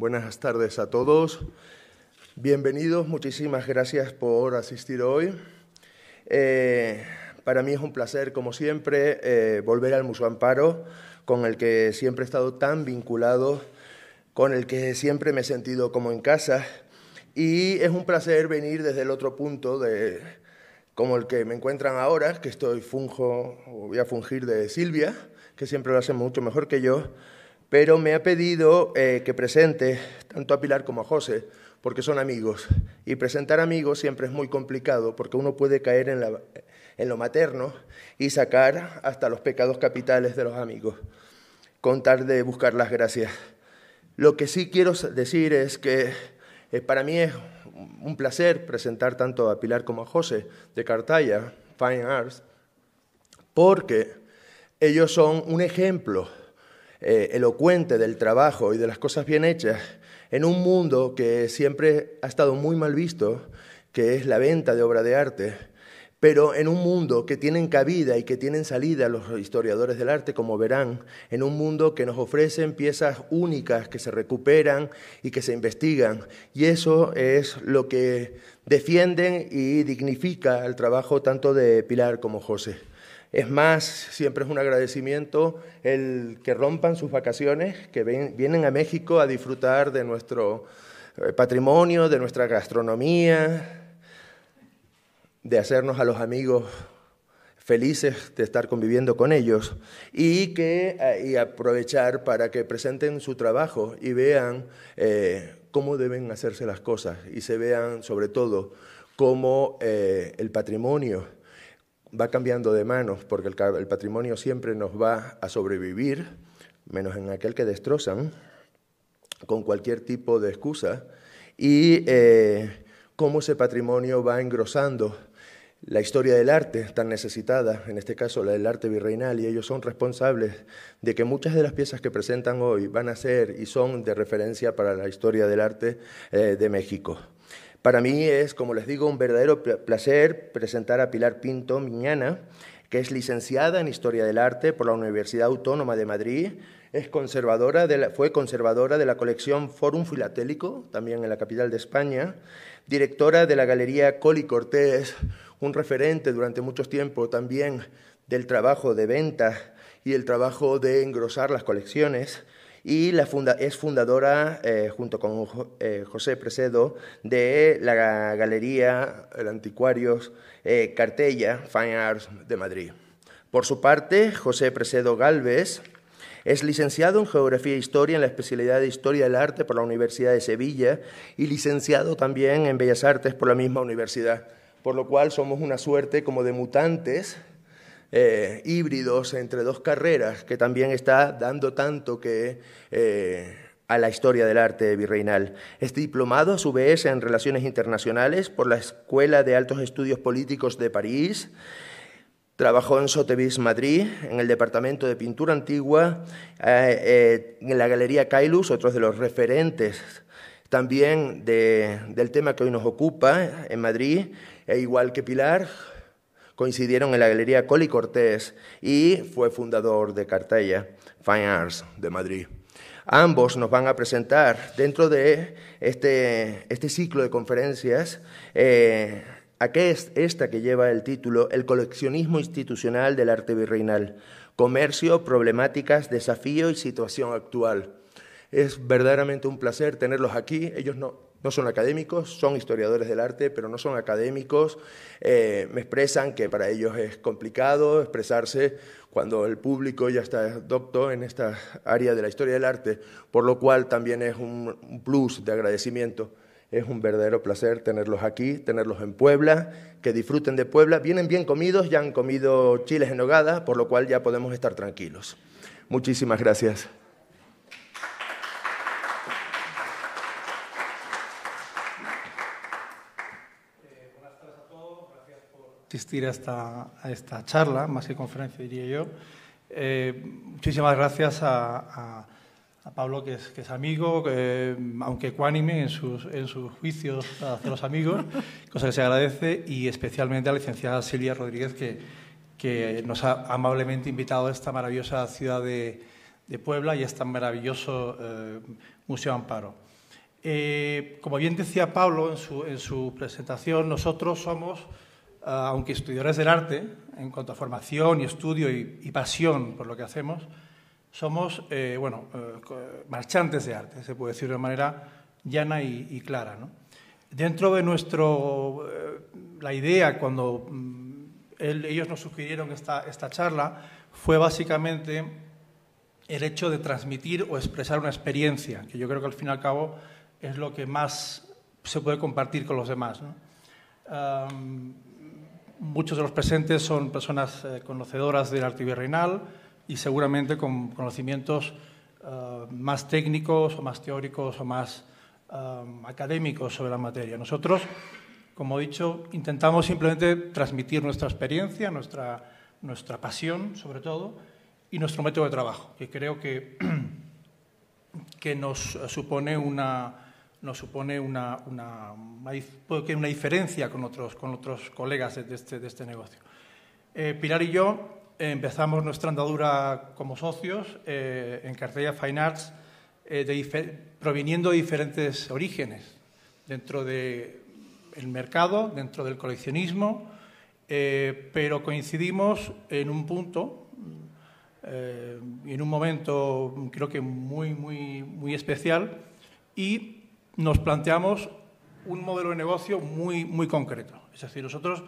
Buenas tardes a todos. Bienvenidos, muchísimas gracias por asistir hoy. Eh, para mí es un placer, como siempre, eh, volver al Museo Amparo, con el que siempre he estado tan vinculado, con el que siempre me he sentido como en casa. Y es un placer venir desde el otro punto, de, como el que me encuentran ahora, que estoy funjo, voy a fungir de Silvia, que siempre lo hace mucho mejor que yo pero me ha pedido eh, que presente tanto a Pilar como a José, porque son amigos. Y presentar amigos siempre es muy complicado, porque uno puede caer en, lo materno y sacar hasta los pecados capitales de los amigos, con tal de buscar las gracias. Lo que sí quiero decir es que eh, para mí es un placer presentar tanto a Pilar como a José de Cartaya, Fine Arts, porque ellos son un ejemplo eh, elocuente del trabajo y de las cosas bien hechas en un mundo que siempre ha estado muy mal visto, que es la venta de obra de arte, pero en un mundo que tienen cabida y que tienen salida los historiadores del arte, como verán, en un mundo que nos ofrecen piezas únicas que se recuperan y que se investigan. Y eso es lo que defienden y dignifica el trabajo tanto de Pilar como José. Es más, siempre es un agradecimiento el que rompan sus vacaciones, que vienen a México a disfrutar de nuestro eh, patrimonio, de nuestra gastronomía, de hacernos a los amigos felices de estar conviviendo con ellos y, que, eh, y aprovechar para que presenten su trabajo y vean eh, cómo deben hacerse las cosas y se vean sobre todo cómo el patrimonio va cambiando de manos porque el, patrimonio siempre nos va a sobrevivir, menos en aquel que destrozan, con cualquier tipo de excusa, y eh, cómo ese patrimonio va engrosando la historia del arte tan necesitada, en este caso la del arte virreinal, y ellos son responsables de que muchas de las piezas que presentan hoy van a ser y son de referencia para la historia del arte eh, de México. Para mí es, como les digo, un verdadero placer presentar a Pilar Pinto Miñana, que es licenciada en Historia del Arte por la Universidad Autónoma de Madrid, es conservadora fue conservadora de la colección Forum Filatélico, también en la capital de España, directora de la Galería Coli Cortés, un referente durante mucho tiempo también del trabajo de venta y el trabajo de engrosar las colecciones, y es fundadora, eh, junto con eh, José Precedo, de la Galería El Anticuarios eh, Cartella Fine Arts de Madrid. Por su parte, José Precedo Galvez es licenciado en Geografía e Historia en la especialidad de Historia del Arte por la Universidad de Sevilla y licenciado también en Bellas Artes por la misma universidad por lo cual somos una suerte como de mutantes eh, híbridos entre dos carreras que también está dando tanto que... Eh, a la historia del arte virreinal. Es este diplomado a su vez en Relaciones Internacionales por la Escuela de Altos Estudios Políticos de París. Trabajó en Sotheby's Madrid, en el Departamento de Pintura Antigua, eh, en la Galería Cailus, otros de los referentes también del tema que hoy nos ocupa en Madrid, e igual que Pilar, coincidieron en la Galería Coli Cortés y fue fundador de Cartella Fine Arts de Madrid. Ambos nos van a presentar dentro de este, este ciclo de conferencias eh, a qué es esta que lleva el título El coleccionismo institucional del arte virreinal, comercio, problemáticas, desafío y situación actual. Es verdaderamente un placer tenerlos aquí. Ellos no, no son académicos, son historiadores del arte, pero no son académicos. Eh, me expresan que para ellos es complicado expresarse cuando el público ya está docto en esta área de la historia del arte, por lo cual también es un, un plus de agradecimiento. Es un verdadero placer tenerlos aquí, tenerlos en Puebla, que disfruten de Puebla. Vienen bien comidos, ya han comido chiles en hogada, por lo cual ya podemos estar tranquilos. Muchísimas gracias. asistir a esta, charla, más que conferencia diría yo. Eh, muchísimas gracias a, Pablo, que es, amigo, aunque ecuánime en sus, en sus juicios hacia los amigos, cosa que se agradece, y especialmente a la licenciada Silvia Rodríguez, que, nos ha amablemente invitado a esta maravillosa ciudad de, Puebla y a este maravilloso eh, Museo Amparo. Eh, como bien decía Pablo en su presentación, nosotros somos Ah, aunque estudiadores del arte, en cuanto a formación y estudio y, pasión por lo que hacemos, somos, eh, bueno, eh, marchantes de arte, se puede decir de manera llana y, clara. Dentro de nuestro, eh, la idea cuando mm, ellos nos sugirieron esta, charla fue básicamente el hecho de transmitir o expresar una experiencia, que yo creo que al fin y al cabo es lo que más se puede compartir con los demás. Muchos de los presentes son personas eh, conocedoras del arte virreinal y seguramente con conocimientos eh, más técnicos o más teóricos o más eh, académicos sobre la materia. Nosotros, como he dicho, intentamos simplemente transmitir nuestra experiencia, nuestra, pasión sobre todo y nuestro método de trabajo, que creo que nos supone una nos supone una, una, diferencia con otros, con otros colegas de este, este, negocio. Eh, Pilar y yo eh, empezamos nuestra andadura como socios eh, en Cartella Fine Arts de proviniendo de diferentes orígenes, dentro del mercado, dentro del coleccionismo, pero coincidimos en un punto y en un momento creo que muy, muy, muy especial y nos planteamos un modelo de negocio muy, muy concreto. Es decir, nosotros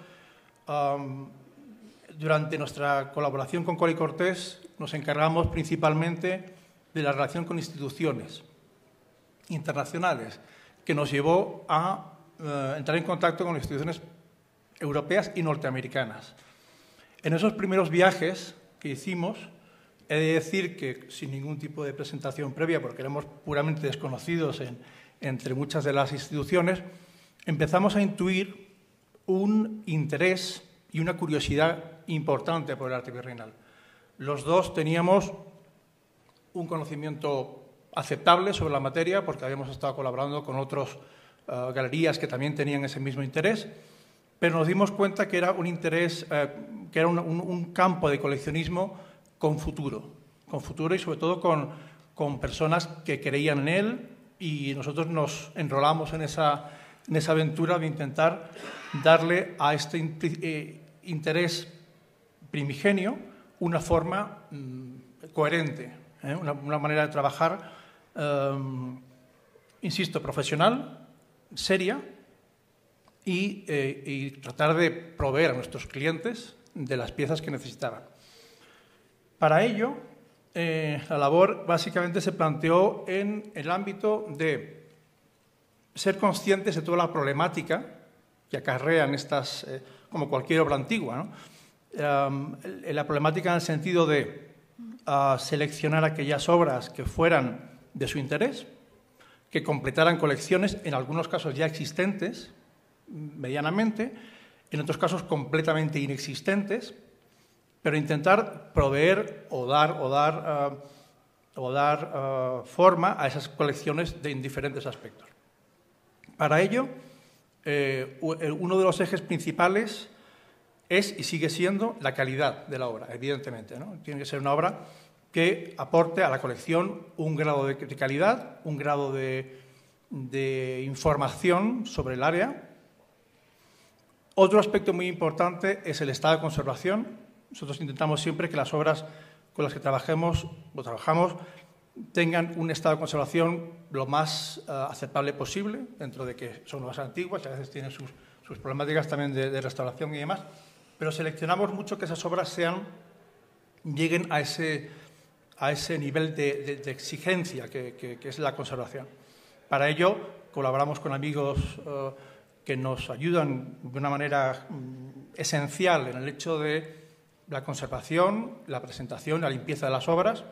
durante nuestra colaboración con Cori Cortés nos encargamos principalmente de la relación con instituciones internacionales, que nos llevó a eh, entrar en contacto con instituciones europeas y norteamericanas. En esos primeros viajes que hicimos, he de decir que sin ningún tipo de presentación previa, porque éramos puramente desconocidos en, entre muchas de las instituciones, empezamos a intuir un interés y una curiosidad importante por el arte virreinal. Los dos teníamos un conocimiento aceptable sobre la materia porque habíamos estado colaborando con otras eh, galerías que también tenían ese mismo interés, pero nos dimos cuenta que era un interés, eh, que era un, campo de coleccionismo con futuro, con futuro y sobre todo con personas que creían en él, y nosotros nos enrolamos en esa, aventura de intentar darle a este eh, interés primigenio una forma mm, coherente, ¿eh? una, manera de trabajar, em, insisto, profesional, seria y, eh, y tratar de proveer a nuestros clientes de las piezas que necesitaban. Para ello, eh, la labor básicamente se planteó en el ámbito de ser conscientes de toda la problemática que acarrean estas, eh, como cualquier obra antigua, la problemática en el sentido de ah, seleccionar aquellas obras que fueran de su interés, que completaran colecciones, en algunos casos ya existentes, mm, medianamente, en otros casos completamente inexistentes, pero intentar proveer o dar, o dar, ah, o dar ah, forma a esas colecciones de diferentes aspectos. Para ello, eh, uno de los ejes principales es y sigue siendo la calidad de la obra, evidentemente. Tiene que ser una obra que aporte a la colección un grado de calidad, un grado de información sobre el área. Otro aspecto muy importante es el estado de conservación nosotros intentamos siempre que las obras con las que trabajemos o trabajamos tengan un estado de conservación lo más eh, aceptable posible, dentro de que son obras antiguas, a veces tienen sus, problemáticas también de, restauración y demás, pero seleccionamos mucho que esas obras sean, lleguen a ese, a ese nivel de, exigencia que, es la conservación. Para ello, colaboramos con amigos eh, que nos ayudan de una manera mm, esencial en el hecho de la conservación, la presentación, la limpieza de las obras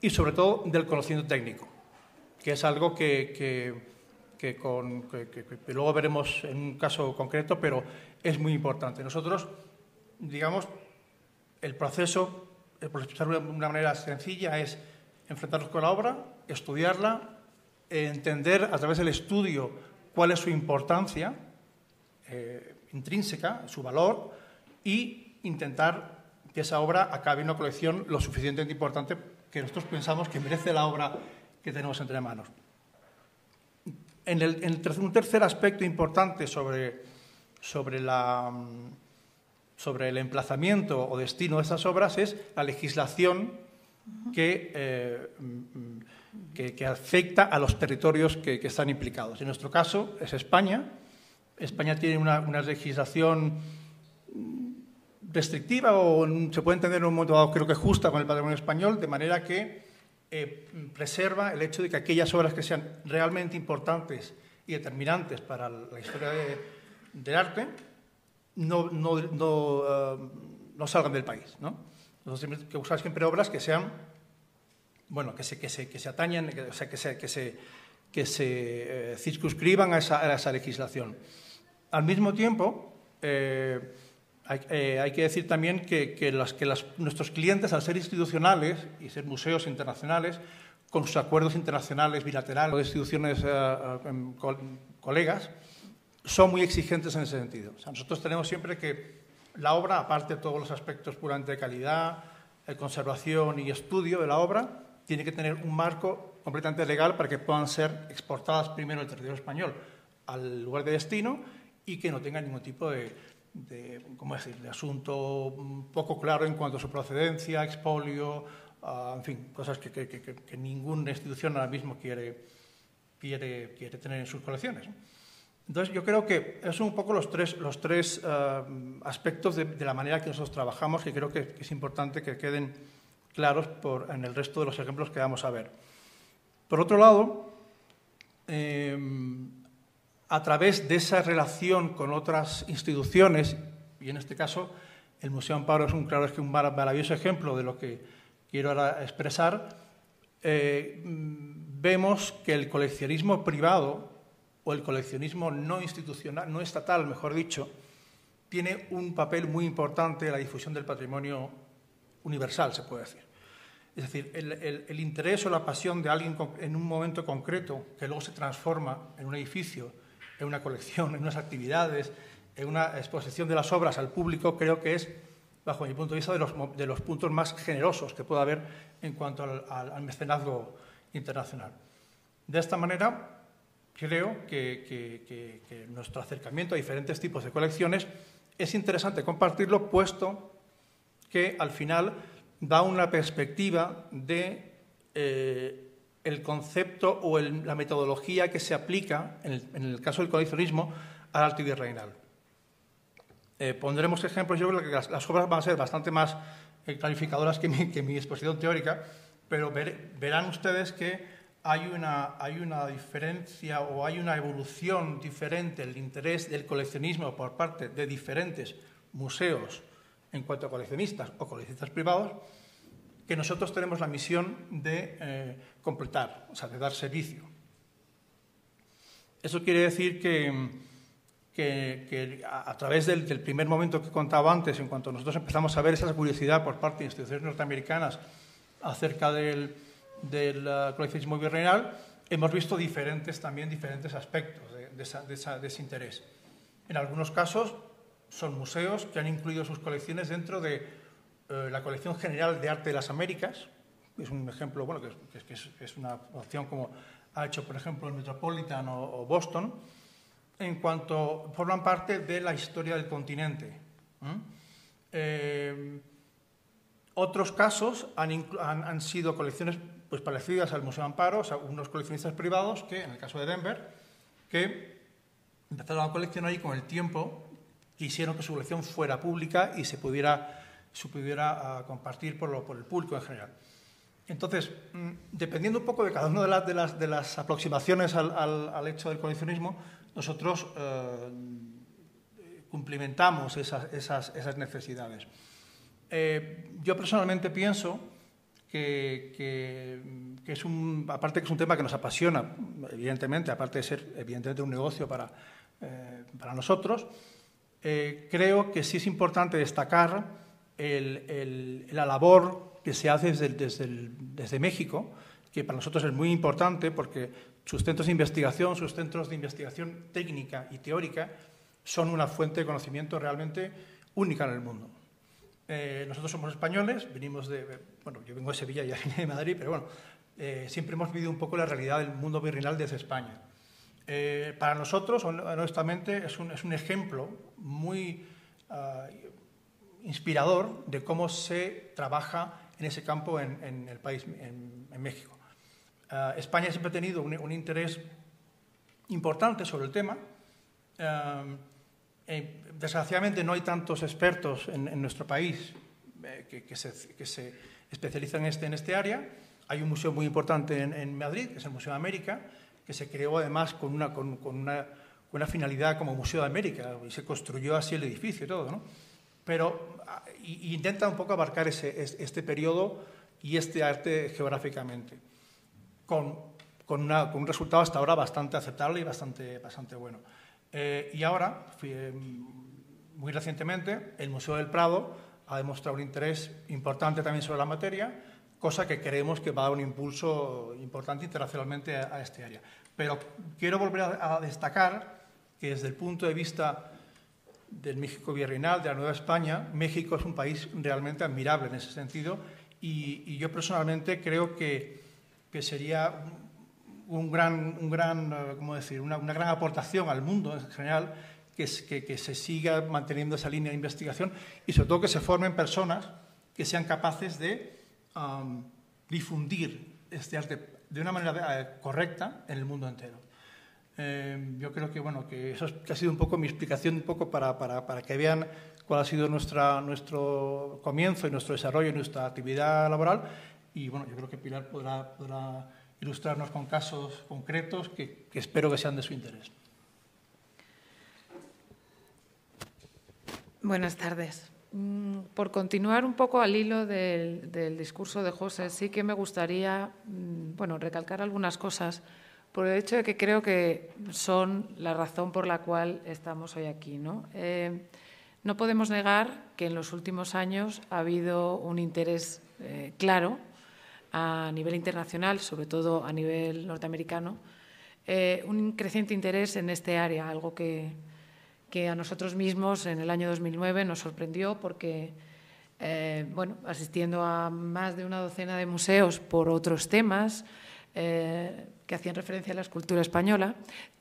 y sobre todo del conocimiento técnico, que es algo que, luego veremos en un caso concreto, pero es muy importante. Nosotros, digamos, el proceso, de una manera sencilla, es enfrentarnos con la obra, estudiarla, entender a través del estudio cuál es su importancia eh, intrínseca, su valor, y intentar que esa obra acabe en una colección lo suficientemente importante que nosotros pensamos que merece la obra que tenemos entre manos. En, un tercer aspecto importante sobre, sobre, la, mm, sobre, el emplazamiento o destino de esas obras es la legislación que, eh, mm, mm, que, afecta a los territorios que, están implicados. En nuestro caso es España. España tiene una, una legislación restrictiva o se puede entender en un modo dado, creo que justa con el patrimonio español, de manera que eh, preserva el hecho de que aquellas obras que sean realmente importantes y determinantes para la historia del arte no, no, no, eh, no salgan del país. ¿no? que usar siempre obras que sean, bueno, que se, que se, que se atañen, o sea, que se, que se, que se eh, circunscriban a esa, a esa, legislación. Al mismo tiempo, eh, eh, hay, que decir también que, nuestros clientes, al ser institucionales y ser museos internacionales, con sus acuerdos internacionales bilaterales de instituciones eh, eh, em, colegas, son muy exigentes en ese sentido. nosotros tenemos siempre que la obra, aparte de todos los aspectos puramente de calidad, conservación y estudio de la obra, tiene que tener un marco completamente legal para que puedan ser exportadas primero al territorio español, al lugar de destino, y que no tengan ningún tipo de de, decir? de asunto poco claro en cuanto a su procedencia, expolio, ah, en fin, cosas que, ninguna institución ahora mismo quiere, quiere, quiere tener en sus colecciones. Entonces, yo creo que son un poco los tres, los tres ah, aspectos de, la manera que nosotros trabajamos y creo que es importante que queden claros en el resto de los ejemplos que vamos a ver. Por otro lado, em, a través de esa relación con otras instituciones, y en este caso el Museo Amparo es un, claro, es que un maravilloso ejemplo de lo que quiero ahora expresar, eh, vemos que el coleccionismo privado o el coleccionismo no institucional, no estatal, mejor dicho, tiene un papel muy importante en la difusión del patrimonio universal, se puede decir. Es decir, el interés o la pasión de alguien en un momento concreto que luego se transforma en un edificio, en una colección, en unas actividades, en una exposición de las obras al público, creo que es, bajo mi punto de vista, de los, puntos más generosos que pueda haber en cuanto al, mecenazgo internacional. De esta manera, creo que, nuestro acercamiento a diferentes tipos de colecciones es interesante compartirlo, puesto que al final da una perspectiva de eh, el concepto o la metodología que se aplica, en el, caso del coleccionismo, al arte virreinal. Eh, pondremos ejemplos, yo creo que las, obras van a ser bastante más eh, clarificadoras que mi, exposición teórica, pero verán ustedes que hay una, hay una diferencia o hay una evolución diferente el interés del coleccionismo por parte de diferentes museos en cuanto a coleccionistas o coleccionistas privados, que nosotros tenemos la misión de eh, completar, o sea, de dar servicio. Eso quiere decir que, que, que a, través del, primer momento que contaba antes, en cuanto nosotros empezamos a ver esa curiosidad por parte de instituciones norteamericanas acerca del, del eh, coleccionismo virreinal, hemos visto diferentes, también diferentes aspectos de, de ese interés. En algunos casos son museos que han incluido sus colecciones dentro de eh, la Colección General de Arte de las Américas, es un ejemplo, bueno, que es, una opción como ha hecho, por ejemplo, el Metropolitan o, Boston, en cuanto forman parte de la historia del continente. Eh, otros casos han, sido colecciones pues, parecidas al Museo Amparo, o sea, unos coleccionistas privados que, en el caso de Denver, que empezaron a coleccionar y con el tiempo quisieron que su colección fuera pública y se pudiera se pudiera ah, compartir por, lo, por el público en general. Entonces, mm, dependiendo un poco de cada una de las, de las, de las aproximaciones al, al, al, hecho del coleccionismo, nosotros eh, cumplimentamos esas, esas, necesidades. Eh, yo personalmente pienso que, que, es un, aparte que es un tema que nos apasiona, evidentemente, aparte de ser evidentemente un negocio para, eh, para nosotros, creo que sí es importante destacar la labor que se hace desde, desde, desde México, que para nosotros es muy importante porque sus centros de investigación, sus centros de investigación técnica y teórica son una fuente de conocimiento realmente única en el mundo. Eh, nosotros somos españoles, venimos de, bueno, yo vengo de Sevilla y de Madrid, pero bueno, eh, siempre hemos vivido un poco la realidad del mundo virreinal desde España. Eh, para nosotros, honestamente, es un, es un ejemplo muy, ah, inspirador de cómo se trabaja en ese campo en, el país, en, México. Eh, España siempre ha tenido un, interés importante sobre el tema. Eh, eh, desgraciadamente no hay tantos expertos en, nuestro país que, se, especializan en este, en este área. Hay un museo muy importante en, Madrid, que es el Museo de América, que se creó además con una, una, con finalidad como Museo de América y se construyó así el edificio y todo. ¿no? Pero intenta un poco abarcar este periodo y este arte geográficamente, con, un resultado hasta ahora bastante aceptable y bastante, bastante bueno. Eh, y ahora, em, muy recientemente, el Museo del Prado ha demostrado un interés importante también sobre la materia, cosa que creemos que va a dar un impulso importante internacionalmente a, este área. Pero quiero volver a destacar que desde el punto de vista del México Virreinal, de la Nueva España, México es un país realmente admirable en ese sentido y, yo personalmente creo que, sería un gran, decir? Una, gran aportación al mundo en general que, se siga manteniendo esa línea de investigación y sobre todo que se formen personas que sean capaces de difundir este arte de una manera eh, correcta en el mundo entero. Em, yo creo que, bueno, que eso ha sido un poco mi explicación, un poco para, para, para que vean cuál ha sido nuestra, nuestro comienzo y nuestro desarrollo y nuestra actividad laboral. Y bueno, yo creo que Pilar podrá, ilustrarnos con casos concretos que, que espero que sean de su interés. Buenas tardes. Mm, por continuar un poco al hilo del, del, discurso de José, sí que me gustaría mm, bueno, recalcar algunas cosas por el hecho de que creo que son la razón por la cual estamos hoy aquí. ¿no? Eh, podemos negar que en los últimos años ha habido un interés eh, claro a nivel internacional, sobre todo a nivel norteamericano, eh, un creciente interés en este área, algo que, que, a nosotros mismos en el año 2009 nos sorprendió porque, bueno, asistiendo a más de una docena de museos por otros temas, eh, que hacían referencia a la escultura española,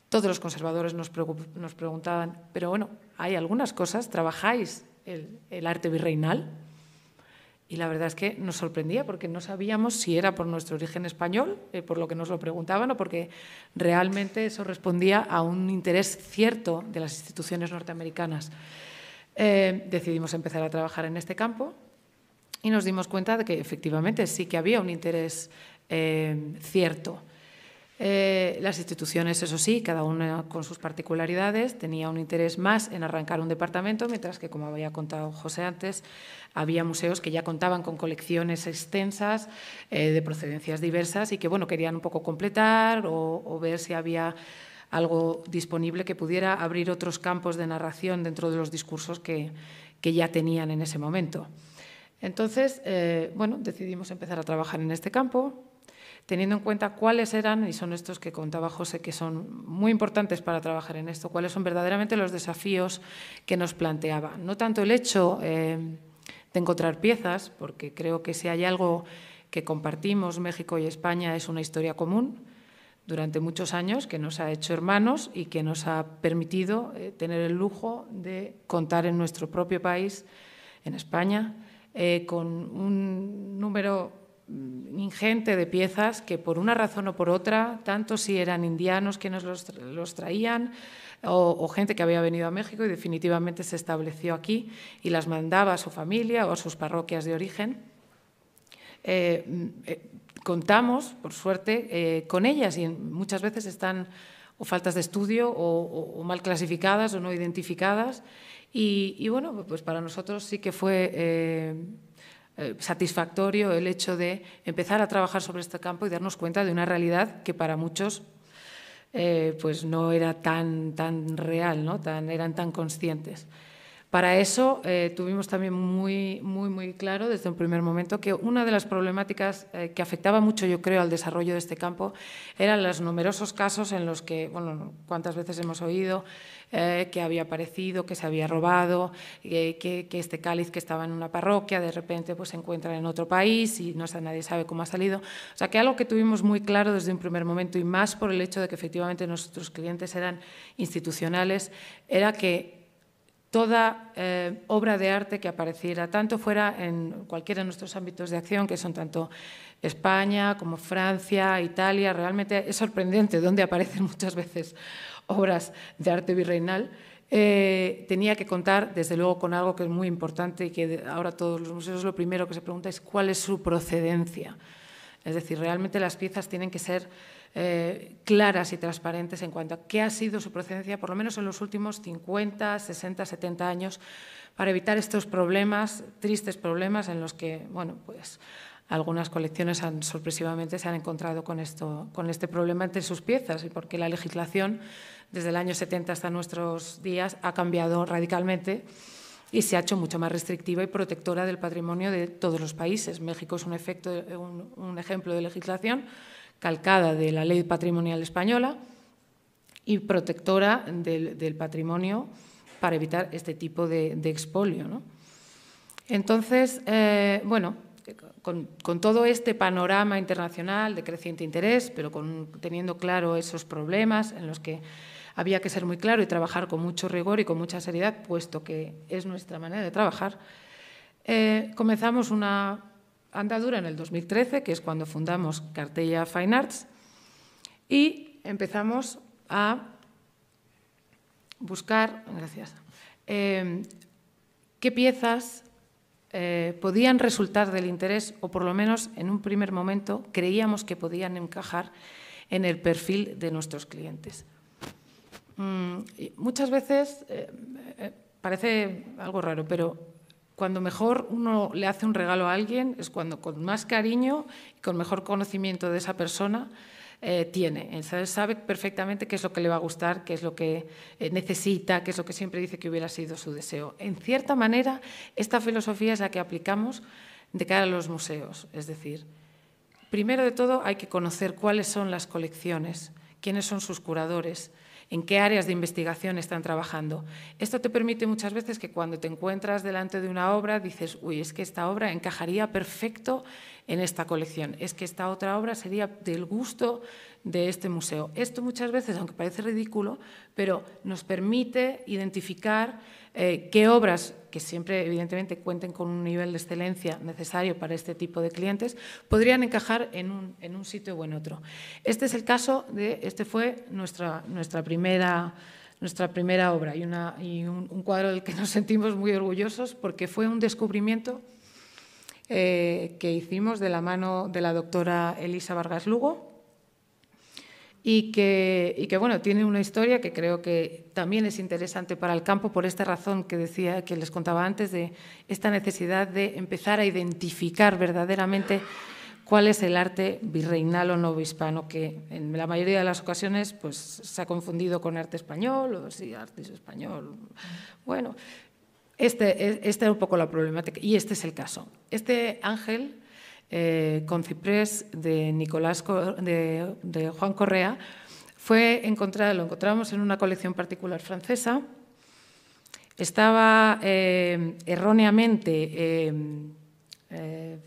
todos los conservadores nos, preguntaban, pero bueno, hay algunas cosas, trabajáis el, arte virreinal, y la verdad es que nos sorprendía porque no sabíamos si era por nuestro origen español, eh, por lo que nos lo preguntaban, o porque realmente eso respondía a un interés cierto de las instituciones norteamericanas. Eh, decidimos empezar a trabajar en este campo y nos dimos cuenta de que efectivamente sí que había un interés eh, cierto. Eh, las instituciones, eso sí, cada una con sus particularidades, tenía un interés más en arrancar un departamento, mientras que, como había contado José antes, había museos que ya contaban con colecciones extensas eh, de procedencias diversas y que, bueno, querían un poco completar o, ver si había algo disponible que pudiera abrir otros campos de narración dentro de los discursos que, que ya tenían en ese momento. Entonces, bueno, decidimos empezar a trabajar en este campo teniendo en cuenta cuáles eran, y son estos que contaba José, que son muy importantes para trabajar en esto, cuáles son verdaderamente los desafíos que nos planteaba. No tanto el hecho eh, de encontrar piezas, porque creo que si hay algo que compartimos México y España es una historia común durante muchos años que nos ha hecho hermanos y que nos ha permitido eh, tener el lujo de contar en nuestro propio país, en España, eh, con un número Mm, ingente de piezas que por una razón o por otra, tanto si eran indianos quienes los, traían o, gente que había venido a México y definitivamente se estableció aquí y las mandaba a su familia o a sus parroquias de origen, eh, mm, eh, contamos, por suerte, eh, con ellas y muchas veces están o faltas de estudio o, mal clasificadas o no identificadas. y, bueno, pues para nosotros sí que fue eh, satisfactorio el hecho de empezar a trabajar sobre este campo y darnos cuenta de una realidad que para muchos eh, pues no era tan, tan real, ¿no? eran tan conscientes. Para eso eh, tuvimos también muy, muy, muy claro desde un primer momento que una de las problemáticas eh, que afectaba mucho, yo creo, al desarrollo de este campo eran los numerosos casos en los que, bueno, cuántas veces hemos oído eh, que había aparecido, que se había robado, que, este cáliz que estaba en una parroquia de repente pues, se encuentra en otro país y no sé, nadie sabe cómo ha salido. O sea, que algo que tuvimos muy claro desde un primer momento y más por el hecho de que efectivamente nuestros clientes eran institucionales, era que toda eh, obra de arte que apareciera, tanto fuera en cualquiera de nuestros ámbitos de acción, que son tanto España como Francia, Italia, realmente es sorprendente dónde aparecen muchas veces obras de arte virreinal. Eh, tenía que contar, desde luego, con algo que es muy importante y que ahora todos los museos lo primero que se pregunta es cuál es su procedencia. Es decir, realmente las piezas tienen que ser eh, claras y transparentes en cuanto a qué ha sido su procedencia, por lo menos en los últimos 50, 60, 70 años, para evitar estos problemas, tristes problemas en los que, bueno, pues algunas colecciones han, sorpresivamente se han encontrado con, esto, con este problema entre sus piezas y porque la legislación desde el año 70 hasta nuestros días ha cambiado radicalmente y se ha hecho mucho más restrictiva y protectora del patrimonio de todos los países. México es un, efecto, un ejemplo de legislación calcada de la ley patrimonial española y protectora del, patrimonio para evitar este tipo de, expolio. Entonces, eh, bueno, con, todo este panorama internacional de creciente interés, pero teniendo claro esos problemas en los que había que ser muy claro y trabajar con mucho rigor y con mucha seriedad, puesto que es nuestra manera de trabajar, eh, comenzamos una andadura en el 2013, que es cuando fundamos Cartella Fine Arts, y empezamos a buscar, gracias, eh, qué piezas eh, podían resultar del interés, o por lo menos en un primer momento creíamos que podían encajar en el perfil de nuestros clientes. Mm, muchas veces eh, parece algo raro, pero cuando mejor uno le hace un regalo a alguien es cuando con más cariño y con mejor conocimiento de esa persona eh, tiene. Él sabe perfectamente qué es lo que le va a gustar, qué es lo que eh, necesita, qué es lo que siempre dice que hubiera sido su deseo. En cierta manera, esta filosofía es la que aplicamos de cara a los museos. Es decir, primero de todo hay que conocer cuáles son las colecciones, quiénes son sus curadores, en qué áreas de investigación están trabajando. Esto te permite muchas veces que cuando te encuentras delante de una obra dices, uy, es que esta obra encajaría perfecto en esta colección, es que esta otra obra sería del gusto de este museo. Esto muchas veces, aunque parece ridículo, pero nos permite identificar eh, qué obras, que siempre evidentemente cuenten con un nivel de excelencia necesario para este tipo de clientes, podrían encajar en un, sitio o en otro. Este es el caso de, este fue nuestra, nuestra primera nuestra primera obra y, una, un, cuadro del que nos sentimos muy orgullosos porque fue un descubrimiento eh, que hicimos de la mano de la doctora Elisa Vargas Lugo, y que, que, bueno, tiene una historia que creo que también es interesante para el campo por esta razón que decía, que les contaba antes, de esta necesidad de empezar a identificar verdaderamente cuál es el arte virreinal o hispano que en la mayoría de las ocasiones pues, se ha confundido con arte español o si arte español. Bueno, esta este es un poco la problemática y este es el caso. Este ángel eh, con Ciprés de, Nicolás, de, Juan Correa, fue lo encontramos en una colección particular francesa. Estaba eh, erróneamente eh,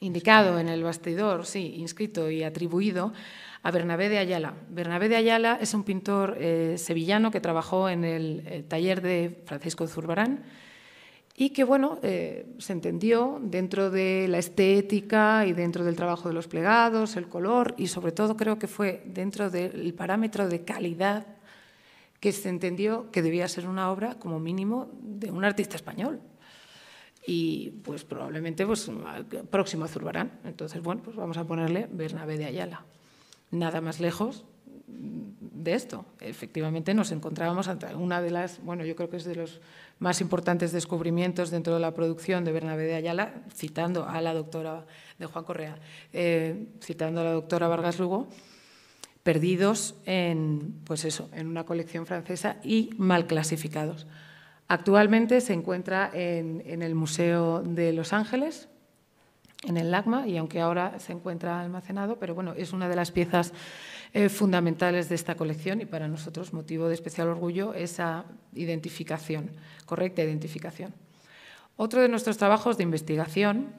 indicado en el bastidor, sí, inscrito y atribuido a Bernabé de Ayala. Bernabé de Ayala es un pintor sevillano que trabajó en el taller de Francisco Zurbarán y que bueno, eh, se entendió dentro de la estética y dentro del trabajo de los plegados, el color y sobre todo creo que fue dentro del parámetro de calidad que se entendió que debía ser una obra como mínimo de un artista español. Y pues probablemente pues, próximo a Zurbarán. Entonces, bueno, pues vamos a ponerle Bernabé de Ayala. Nada más lejos de esto. Efectivamente nos encontrábamos ante una de las, bueno, yo creo que es de los más importantes descubrimientos dentro de la producción de Bernabé de Ayala, citando a la doctora de Juan Correa, eh, citando a la doctora Vargas Lugo, perdidos en, pues eso, en una colección francesa y mal clasificados. Actualmente se encuentra en el Museo de Los Ángeles, en el LACMA, y aunque ahora se encuentra almacenado, pero bueno, es una de las piezas eh, fundamentales de esta colección y para nosotros motivo de especial orgullo esa identificación, correcta identificación. Otro de nuestros trabajos de investigación,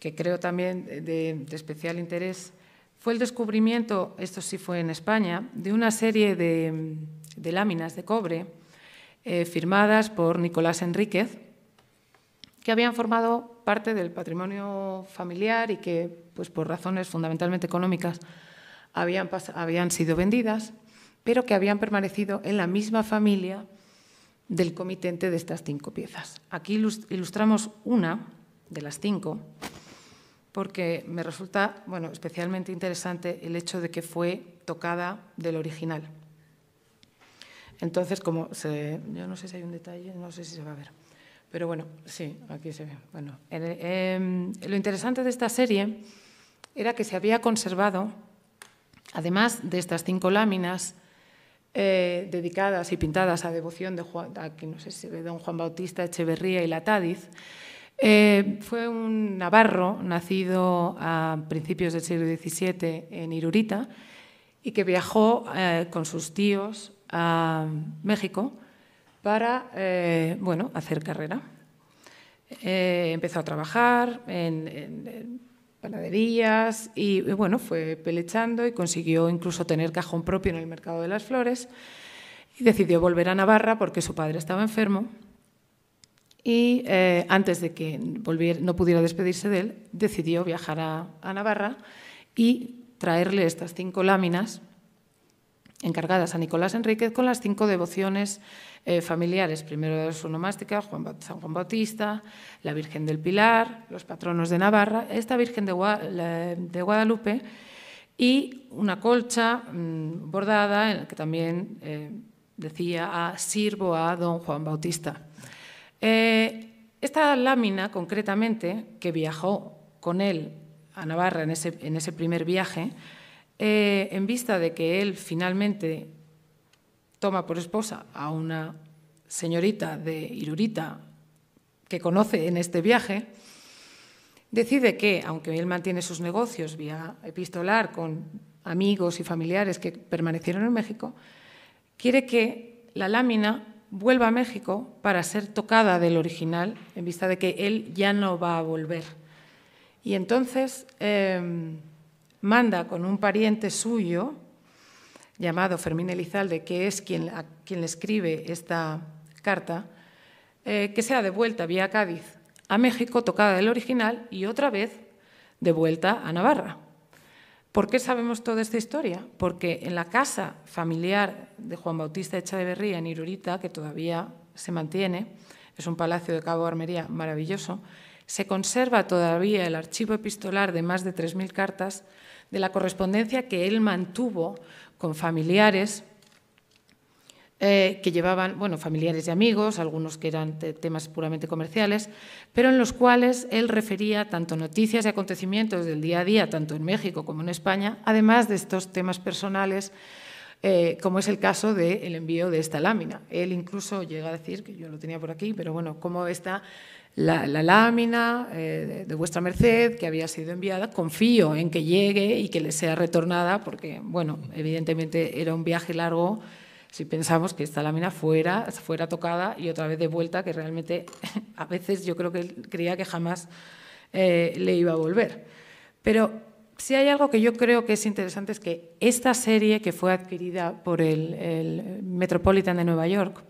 que creo también de, especial interés, fue el descubrimiento, esto sí fue en España, de una serie de, láminas de cobre eh, firmadas por Nicolás Enríquez, que habían formado parte del patrimonio familiar y que, pues por razones fundamentalmente económicas, habían, sido vendidas, pero que habían permanecido en la misma familia del comitente de estas cinco piezas. Aquí ilustramos una de las cinco, porque me resulta bueno, especialmente interesante el hecho de que fue tocada del original. Entonces, como se, yo no sé si hay un detalle, no sé si se va a ver. Pero bueno, sí, aquí se ve. Em, lo interesante de esta serie era que se había conservado Además de estas cinco láminas eh, dedicadas y pintadas a devoción de don Juan Bautista Echeverría y Latadiz, eh, fue un navarro nacido a principios del siglo XVII en Irurita y que viajó eh, con sus tíos a México para bueno, hacer carrera. empezó a trabajar en panaderías y bueno, fue pelechando y consiguió incluso tener cajón propio en el mercado de las flores y decidió volver a Navarra porque su padre estaba enfermo y eh, antes de que no pudiera despedirse de él, decidió viajar a Navarra y traerle estas cinco láminas encargadas a Nicolás Enríquez con las cinco devociones eh, familiares, primero de su nomástica, Juan, San Juan Bautista, la Virgen del Pilar, los patronos de Navarra, esta Virgen de, Guadalupe y una colcha mm, bordada en la que también eh, decía a sirvo a don Juan Bautista. Eh, esta lámina, concretamente, que viajó con él a Navarra en ese primer viaje, eh, en vista de que él finalmente toma por esposa a una señorita de Irurita que conoce en este viaje, decide que, aunque él mantiene sus negocios vía epistolar con amigos y familiares que permanecieron en México, quiere que la lámina vuelva a México para ser tocada del original, en vista de que él ya no va a volver. Y entonces em, manda con un pariente suyo, llamado Fermín Elizalde, que es quien, quien le escribe esta carta, eh, que sea devuelta vía Cádiz a México, tocada del original, y otra vez de vuelta a Navarra. ¿Por qué sabemos toda esta historia? Porque en la casa familiar de Juan Bautista Echeverría en Irurita, que todavía se mantiene, es un palacio de Cabo Armería maravilloso, se conserva todavía el archivo epistolar de más de 3.000 cartas de la correspondencia que él mantuvo con familiares eh, que llevaban, bueno, familiares y amigos, algunos que eran temas puramente comerciales, pero en los cuales él refería tanto noticias y acontecimientos del día a día, tanto en México como en España, además de estos temas personales, eh, como es el caso del envío de esta lámina. Él incluso llega a decir, que yo lo tenía por aquí, pero bueno, cómo está la, lámina eh, de, vuestra merced que había sido enviada. Confío en que llegue y que le sea retornada, porque, bueno, evidentemente era un viaje largo si pensamos que esta lámina fuera, fuera tocada y otra vez de vuelta, que realmente a veces yo creo que creía que jamás eh, le iba a volver. Pero si hay algo que yo creo que es interesante es que esta serie que fue adquirida por el Metropolitan de Nueva York,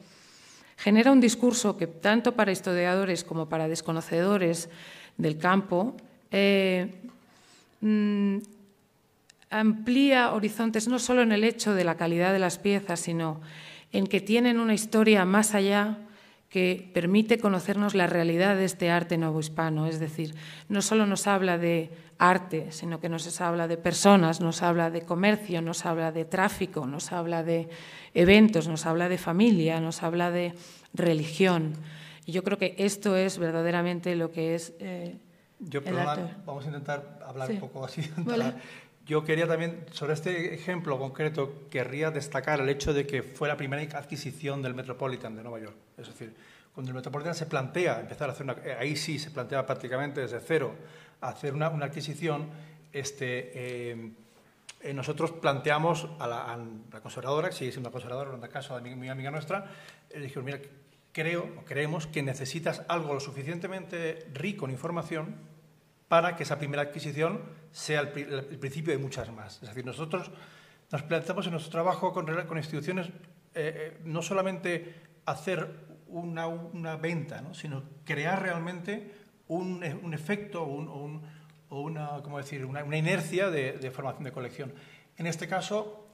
genera un discurso que tanto para historiadores como para desconocedores del campo eh, mm, amplía horizontes no solo en el hecho de la calidad de las piezas, sino en que tienen una historia más allá que permite conocernos la realidad de este arte nuevo hispano, Es decir, no solo nos habla de arte, sino que nos habla de personas, nos habla de comercio, nos habla de tráfico, nos habla de eventos, nos habla de familia, nos habla de religión. Y yo creo que esto es verdaderamente lo que es... Eh, yo, el vamos a intentar hablar un poco así. Yo quería también, sobre este ejemplo concreto, querría destacar el hecho de que fue la primera adquisición del Metropolitan de Nueva York. Es decir, cuando el Metropolitan se plantea empezar a hacer una, eh, ahí sí se plantea prácticamente desde cero hacer una, adquisición, este, eh, eh, nosotros planteamos a la, conservadora, que sigue siendo una conservadora, en el este caso de mi, amiga nuestra, le dijimos, mira, creo creemos que necesitas algo lo suficientemente rico en información para que esa primera adquisición sea el, principio de muchas más. Es decir, nosotros nos planteamos en nuestro trabajo con, con instituciones eh, eh, no solamente hacer una, venta, sino crear realmente un, eh, efecto o una, decir? una, inercia de, formación de colección. En este caso,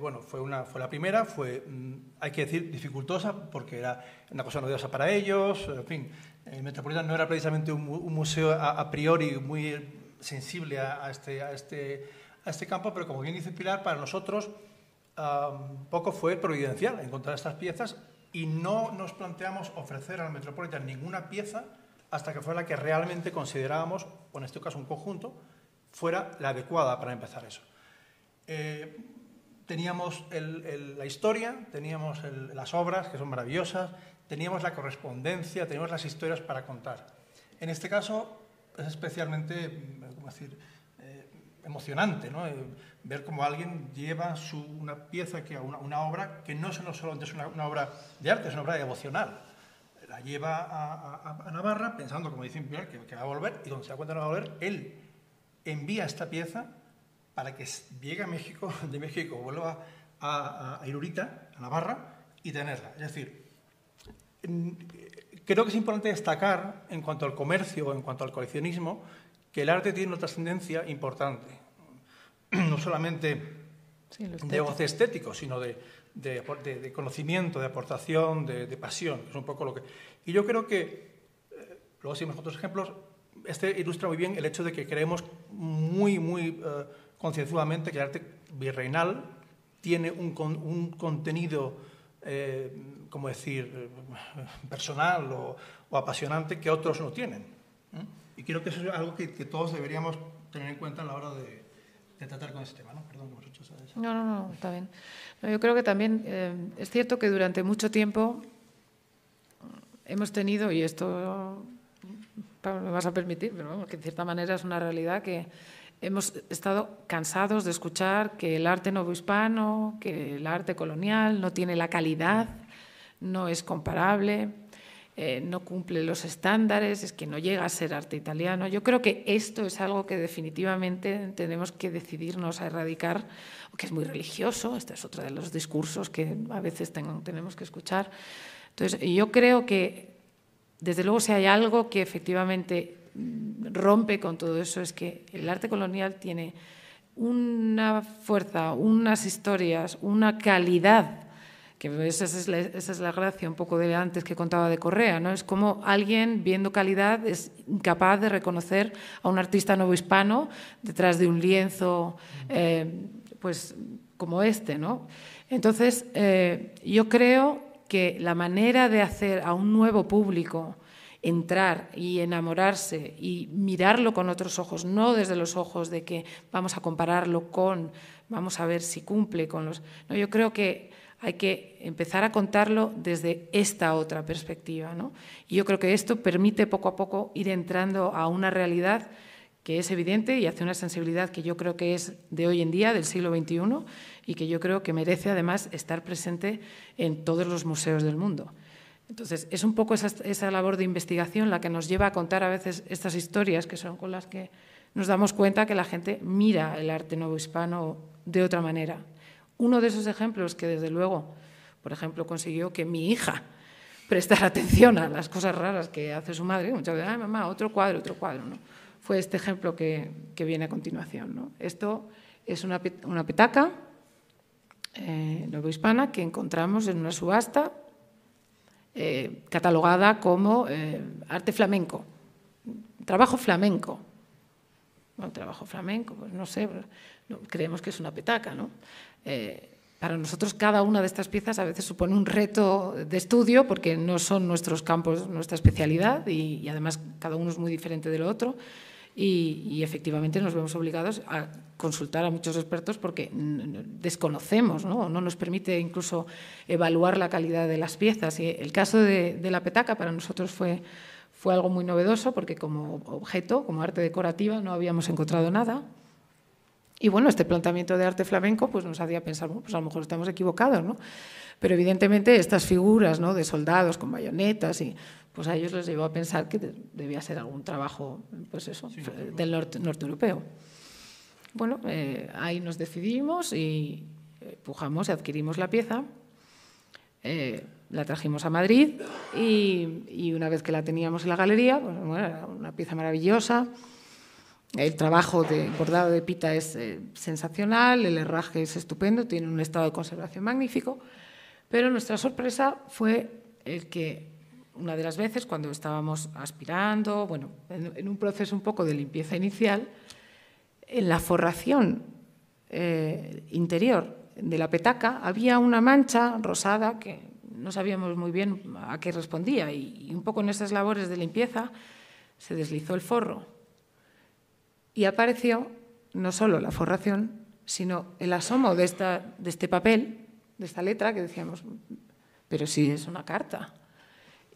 bueno, fue, fue la primera, fue, mm, hay que decir, dificultosa, porque era una cosa novedosa para ellos, en fin, el Metropolitan no era precisamente un, museo a, priori muy sensible este, este, a, este, campo, pero como bien dice Pilar, para nosotros poco fue providencial encontrar estas piezas y no nos planteamos ofrecer al Metropolitan ninguna pieza hasta que fuera la que realmente considerábamos, o en este caso un conjunto, fuera la adecuada para empezar eso. Eh, teníamos la historia, teníamos las obras, que son maravillosas, teníamos la correspondencia, teníamos las historias para contar. En este caso es especialmente, mm, decir?, eh, emocionante, ¿no? Eh, ver cómo alguien lleva una pieza, que, una, obra que no, solo solamente es una, obra de arte, es una obra emocional. La lleva a, Navarra pensando, como dice que, que, va a volver, y cuando se da cuenta que no va a volver, él envía esta pieza para que llegue a México, de México vuelva a, a Irurita, a Navarra, y tenerla. Es decir, Mm, creo que es importante destacar, en cuanto al comercio, en cuanto al coleccionismo, que el arte tiene una trascendencia importante. No solamente de goce estético, sino de, conocimiento, de aportación, de, pasión. Es un poco lo que... Y yo creo que, eh, luego si otros ejemplos, este ilustra muy bien el hecho de que creemos muy, muy eh, concienzudamente que el arte virreinal tiene un, contenido eh, como decir, personal o, apasionante que otros no tienen. ¿eh? Y creo que eso es algo que, todos deberíamos tener en cuenta a la hora de, tratar con este tema. ¿no? no, no, está bien. yo creo que también eh, es cierto que durante mucho tiempo hemos tenido, y esto me vas a permitir, pero que en cierta manera es una realidad que hemos estado cansados de escuchar que el arte novohispano, que el arte colonial no tiene la calidad no es comparable, eh, no cumple los estándares, es que no llega a ser arte italiano. Yo creo que esto es algo que definitivamente tenemos que decidirnos a erradicar, que es muy religioso, este es otro de los discursos que a veces tenemos que escuchar. Entonces, yo creo que, desde luego, si hay algo que efectivamente mm, rompe con todo eso, es que el arte colonial tiene una fuerza, unas historias, una calidad que esa es, la, gracia un poco de antes que contaba de Correa, ¿no? Es como alguien viendo calidad es incapaz de reconocer a un artista nuevo hispano detrás de un lienzo, eh, pues como este, ¿no? Entonces, eh, yo creo que la manera de hacer a un nuevo público entrar y enamorarse y mirarlo con otros ojos, no desde los ojos de que vamos a compararlo con, vamos a ver si cumple con los... No, yo creo que hay que empezar a contarlo desde esta otra perspectiva. Y yo creo que esto permite poco a poco ir entrando a una realidad que es evidente y hace una sensibilidad que yo creo que es de hoy en día, del siglo XXI, y que yo creo que merece además estar presente en todos los museos del mundo. Entonces, es un poco esa, esa labor de investigación la que nos lleva a contar a veces estas historias que son con las que nos damos cuenta que la gente mira el arte nuevo hispano de otra manera uno de esos ejemplos que desde luego, por ejemplo, consiguió que mi hija prestara atención a las cosas raras que hace su madre, muchas veces, ay mamá, otro cuadro, otro cuadro, ¿no? Fue este ejemplo que, viene a continuación, Esto es una, petaca eh, nuevo hispana que encontramos en una subasta eh, catalogada como eh, arte flamenco, trabajo flamenco. Bueno, trabajo flamenco, pues no sé, no, creemos que es una petaca, ¿no? Eh, para nosotros cada una de estas piezas a veces supone un reto de estudio porque no son nuestros campos, nuestra especialidad y, además cada uno es muy diferente del otro y, efectivamente nos vemos obligados a consultar a muchos expertos porque desconocemos, ¿no? no nos permite incluso evaluar la calidad de las piezas. Y el caso de, de la petaca para nosotros fue fue algo muy novedoso porque como objeto, como arte decorativa, no habíamos encontrado nada. Y bueno, este planteamiento de arte flamenco pues nos hacía pensar, pues a lo mejor estamos equivocados, ¿no? Pero evidentemente estas figuras, ¿no? De soldados con bayonetas y pues a ellos les llevó a pensar que debía ser algún trabajo, pues eso, del norte, norte, europeo. Bueno, eh, ahí nos decidimos y eh, pujamos y adquirimos la pieza. Eh, la trajimos a Madrid y, y, una vez que la teníamos en la galería, pues, bueno, era una pieza maravillosa el trabajo de bordado de pita es eh, sensacional, el herraje es estupendo, tiene un estado de conservación magnífico, pero nuestra sorpresa fue el que una de las veces cuando estábamos aspirando, en, un proceso un poco de limpieza inicial, en la forración eh, interior de la petaca había una mancha rosada que no sabíamos muy bien a qué respondía y un poco en esas labores de limpieza se deslizó el forro y apareció no solo la forración, sino el asomo de, esta, de este papel, de esta letra, que decíamos, pero sí es una carta.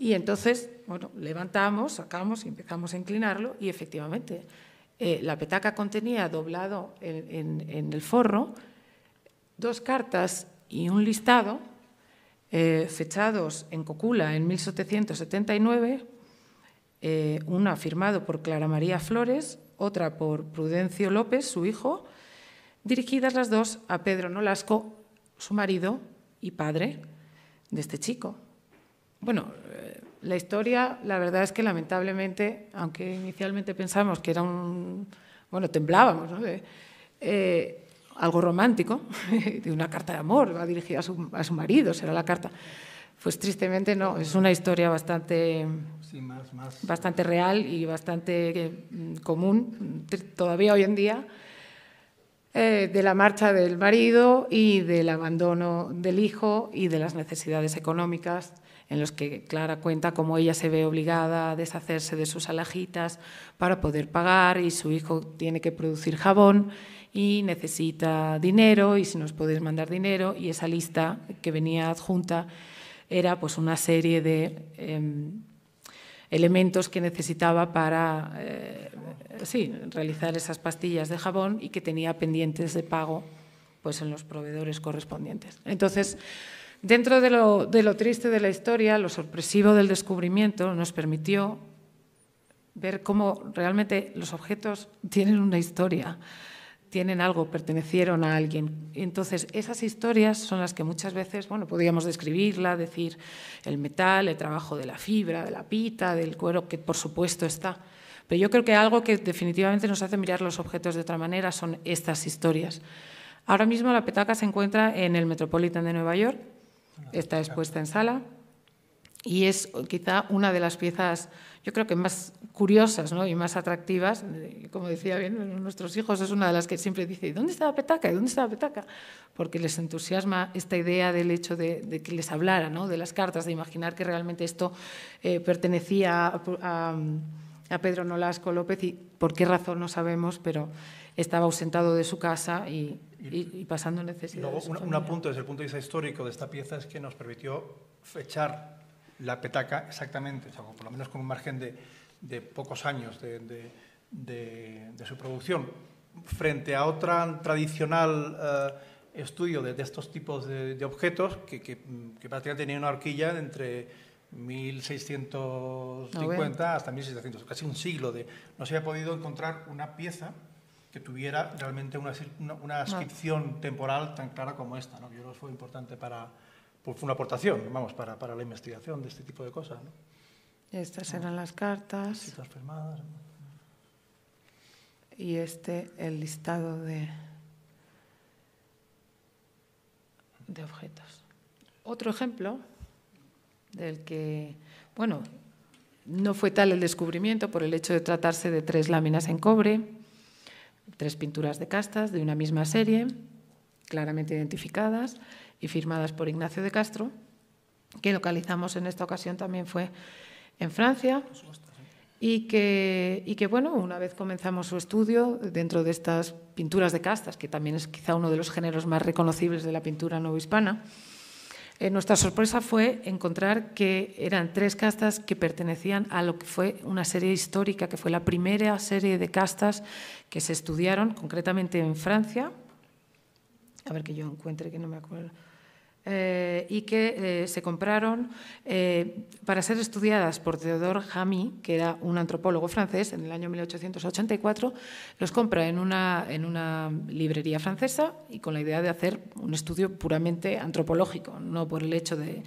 Y entonces, bueno, levantamos, sacamos y empezamos a inclinarlo y efectivamente eh, la petaca contenía doblado en, el forro dos cartas y un listado eh, fechados en Cocula en 1779, eh, una firmado por Clara María Flores otra por Prudencio López, su hijo, dirigidas las dos a Pedro Nolasco, su marido y padre de este chico. Bueno, eh, la historia, la verdad es que lamentablemente, aunque inicialmente pensamos que era un... Bueno, temblábamos, ¿no? Eh, algo romántico, de una carta de amor, va dirigida a su marido, será la carta. Pues tristemente no, es una historia bastante Bastante eh, real y bastante eh, común todavía hoy en día. Eh, de la marcha del marido y del abandono del hijo y de las necesidades económicas en los que Clara cuenta cómo ella se ve obligada a deshacerse de sus alajitas para poder pagar y su hijo tiene que producir jabón y necesita dinero y si nos podéis mandar dinero y esa lista que venía adjunta era pues una serie de em, elementos que necesitaba para eh, sí, realizar esas pastillas de jabón y que tenía pendientes de pago pues, en los proveedores correspondientes. Entonces, dentro de lo, de lo triste de la historia, lo sorpresivo del descubrimiento nos permitió ver cómo realmente los objetos tienen una historia tienen algo, pertenecieron a alguien. Entonces, esas historias son las que muchas veces, bueno, podríamos describirla, decir el metal, el trabajo de la fibra, de la pita, del cuero, que por supuesto está. Pero yo creo que algo que definitivamente nos hace mirar los objetos de otra manera son estas historias. Ahora mismo la petaca se encuentra en el Metropolitan de Nueva York, está expuesta en sala y es quizá una de las piezas yo creo que más curiosas ¿no? y más atractivas. Como decía bien, nuestros hijos es una de las que siempre dice, ¿dónde estaba petaca? ¿Dónde está petaca? Porque les entusiasma esta idea del hecho de, que les hablara, ¿no? de las cartas, de imaginar que realmente esto eh, pertenecía a, Pedro Nolasco López y por qué razón no sabemos, pero estaba ausentado de su casa y, pasando necesidades. luego, un, un, apunte desde el punto de vista histórico de esta pieza es que nos permitió fechar la petaca exactamente, o sea, por lo menos con un margen de, de pocos años de, de, su producción, frente a otro tradicional eh, estudio de, estos tipos de, objetos que, que, mm, que, prácticamente tenía una horquilla entre 1650 hasta 1600, casi un siglo de... No se había podido encontrar una pieza que tuviera realmente una, una, ascripción temporal tan clara como esta. ¿no? Yo creo que fue importante para, pues fue una aportación, vamos, para, la investigación de este tipo de cosas. Estas eran las cartas. firmadas. Y este, el listado de, de objetos. Otro ejemplo del que, bueno, no fue tal el descubrimiento por el hecho de tratarse de tres láminas en cobre, tres pinturas de castas de una misma serie, claramente identificadas, y firmadas por Ignacio de Castro, que localizamos en esta ocasión también fue en Francia. Y que, y que, bueno, una vez comenzamos su estudio dentro de estas pinturas de castas, que también es quizá uno de los géneros más reconocibles de la pintura novohispana, eh, nuestra sorpresa fue encontrar que eran tres castas que pertenecían a lo que fue una serie histórica, que fue la primera serie de castas que se estudiaron concretamente en Francia. A ver que yo encuentre, que no me acuerdo. Eh, y que eh, se compraron eh, para ser estudiadas por Theodore Jamy, que era un antropólogo francés, en el año 1884, los compra en una, en una librería francesa y con la idea de hacer un estudio puramente antropológico, no por el hecho de,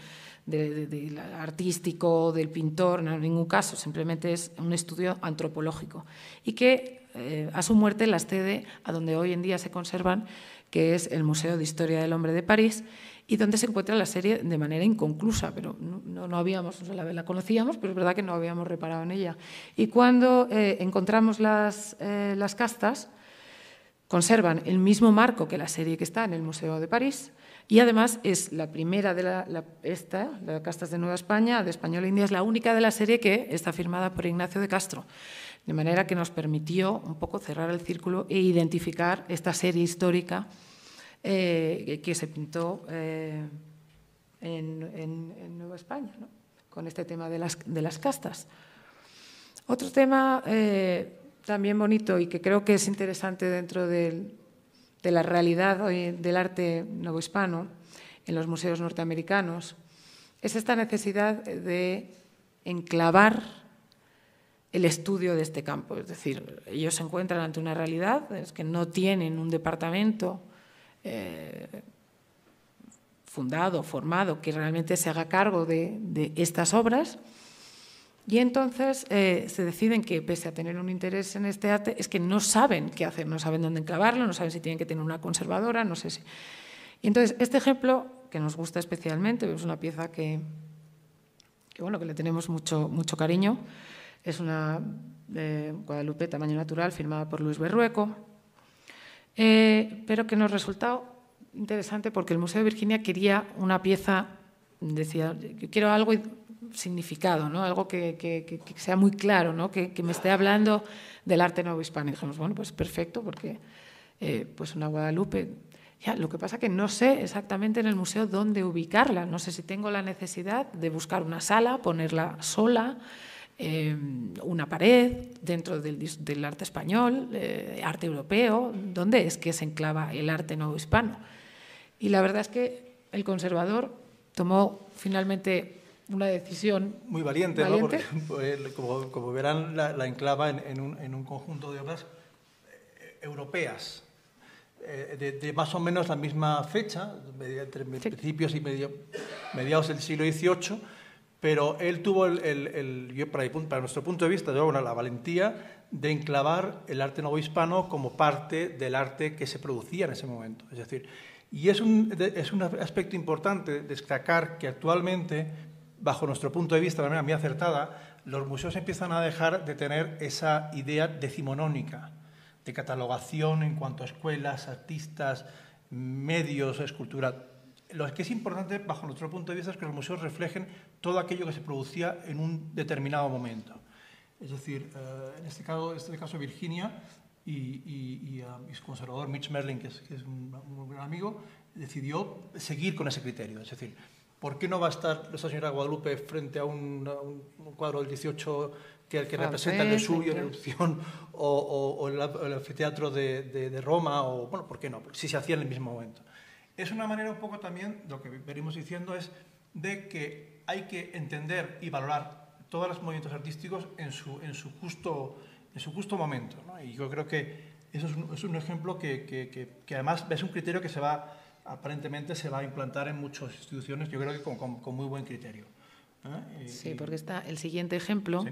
del artístico, del pintor, en ningún caso, simplemente es un estudio antropológico. Y que a su muerte las cede a donde hoy en día se conservan, que es el Museo de Historia del Hombre de París y donde se encuentra la serie de manera inconclusa, pero no, no, no habíamos, o sea, la, conocíamos, pero es verdad que no habíamos reparado en ella. Y cuando eh, encontramos las, eh, las castas, conservan el mismo marco que la serie que está en el Museo de París y además es la primera de la, esta, Castas de Nueva España, de Español e India, es la única de la serie que está firmada por Ignacio de Castro. De manera que nos permitió un poco cerrar el círculo e identificar esta serie histórica eh, que se pintó eh, en, Nueva España, con este tema de las, castas. Otro tema eh, también bonito y que creo que es interesante dentro de la realidad del arte nuevo hispano en los museos norteamericanos es esta necesidad de enclavar el estudio de este campo. Es decir, ellos se encuentran ante una realidad es que no tienen un departamento eh, fundado, formado, que realmente se haga cargo de, estas obras. Y entonces eh, se deciden que, pese a tener un interés en este arte, es que no saben qué hacer, no saben dónde enclavarlo, no saben si tienen que tener una conservadora, no sé si. Y entonces, este ejemplo, que nos gusta especialmente, es una pieza que, que bueno, que le tenemos mucho, mucho cariño, es una de Guadalupe tamaño natural, firmada por Luis Berrueco, eh, pero que nos resultó interesante porque el Museo de Virginia quería una pieza, decía, yo quiero algo significado, ¿no? algo que, que, sea muy claro, ¿no? que, me esté hablando del arte nuevo hispano. Y dijimos, bueno, pues perfecto, porque eh, pues una Guadalupe. Ya, lo que pasa que no sé exactamente en el museo dónde ubicarla, no sé si tengo la necesidad de buscar una sala, ponerla sola. Em, una pared dentro del, arte español, eh, arte europeo, ¿dónde es que se enclava el arte nuevo hispano? Y la verdad es que el conservador tomó finalmente una decisión muy valiente, ¿no? Porque, pues, como, verán, la, enclava en, un, conjunto de obras eh, europeas, eh, de, más o menos la misma fecha, entre principios y mediados del siglo XVIII pero él tuvo, el, para, nuestro punto de vista, de obra, la valentía de enclavar el arte hispano como parte del arte que se producía en ese momento. Es decir, y es un, es un aspecto importante destacar que actualmente, bajo nuestro punto de vista, de manera muy acertada, los museos empiezan a dejar de tener esa idea decimonónica de catalogación en cuanto a escuelas, artistas, medios, escultura lo que es importante bajo nuestro punto de vista es que los museos reflejen todo aquello que se producía en un determinado momento. Es decir, eh, en este caso, este caso Virginia y, eh, y, su conservador Mitch Merlin, que es, un, gran amigo, decidió seguir con ese criterio. Es decir, ¿por qué no va a estar Nuestra Señora Guadalupe frente a un, cuadro del 18 que, representa el suyo en erupción o, el, anfiteatro de, Roma? O, bueno, ¿por qué no? Si se hacía en el mismo momento. Es una manera un poco también, lo que venimos diciendo es de que hay que entender y valorar todos los movimientos artísticos en su, en su, justo, en su justo momento. Y yo creo que eso es un, ejemplo que, que, que, además es un criterio que se va, aparentemente se va a implantar en muchas instituciones, yo creo que con, con, muy buen criterio. sí, porque está el siguiente ejemplo.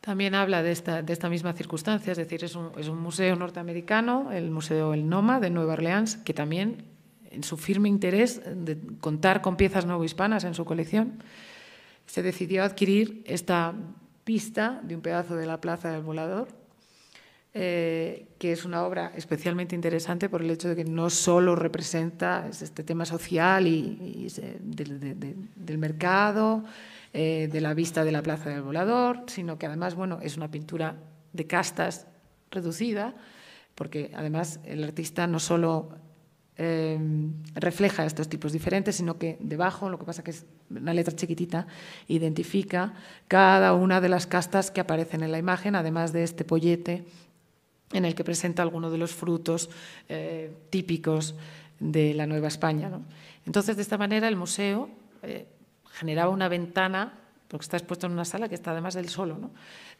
También habla de esta, de esta misma circunstancia, es decir, es un, es un museo norteamericano, el Museo El Noma de Nueva Orleans, que también en su firme interés de contar con piezas hispanas en su colección, se decidió adquirir esta pista de un pedazo de la Plaza del Volador, eh, que es una obra especialmente interesante por el hecho de que no solo representa este tema social y, eh, del mercado, eh, de la vista de la Plaza del Volador, sino que además bueno, es una pintura de castas reducida, porque además el artista no solo Em, refleja estos tipos diferentes, sino que debajo, lo que pasa que es una letra chiquitita, identifica cada una de las castas que aparecen en la imagen, además de este pollete en el que presenta algunos de los frutos eh, típicos de la Nueva España. Entonces, de esta manera, el museo eh, generaba una ventana, porque está expuesto en una sala que está además del solo,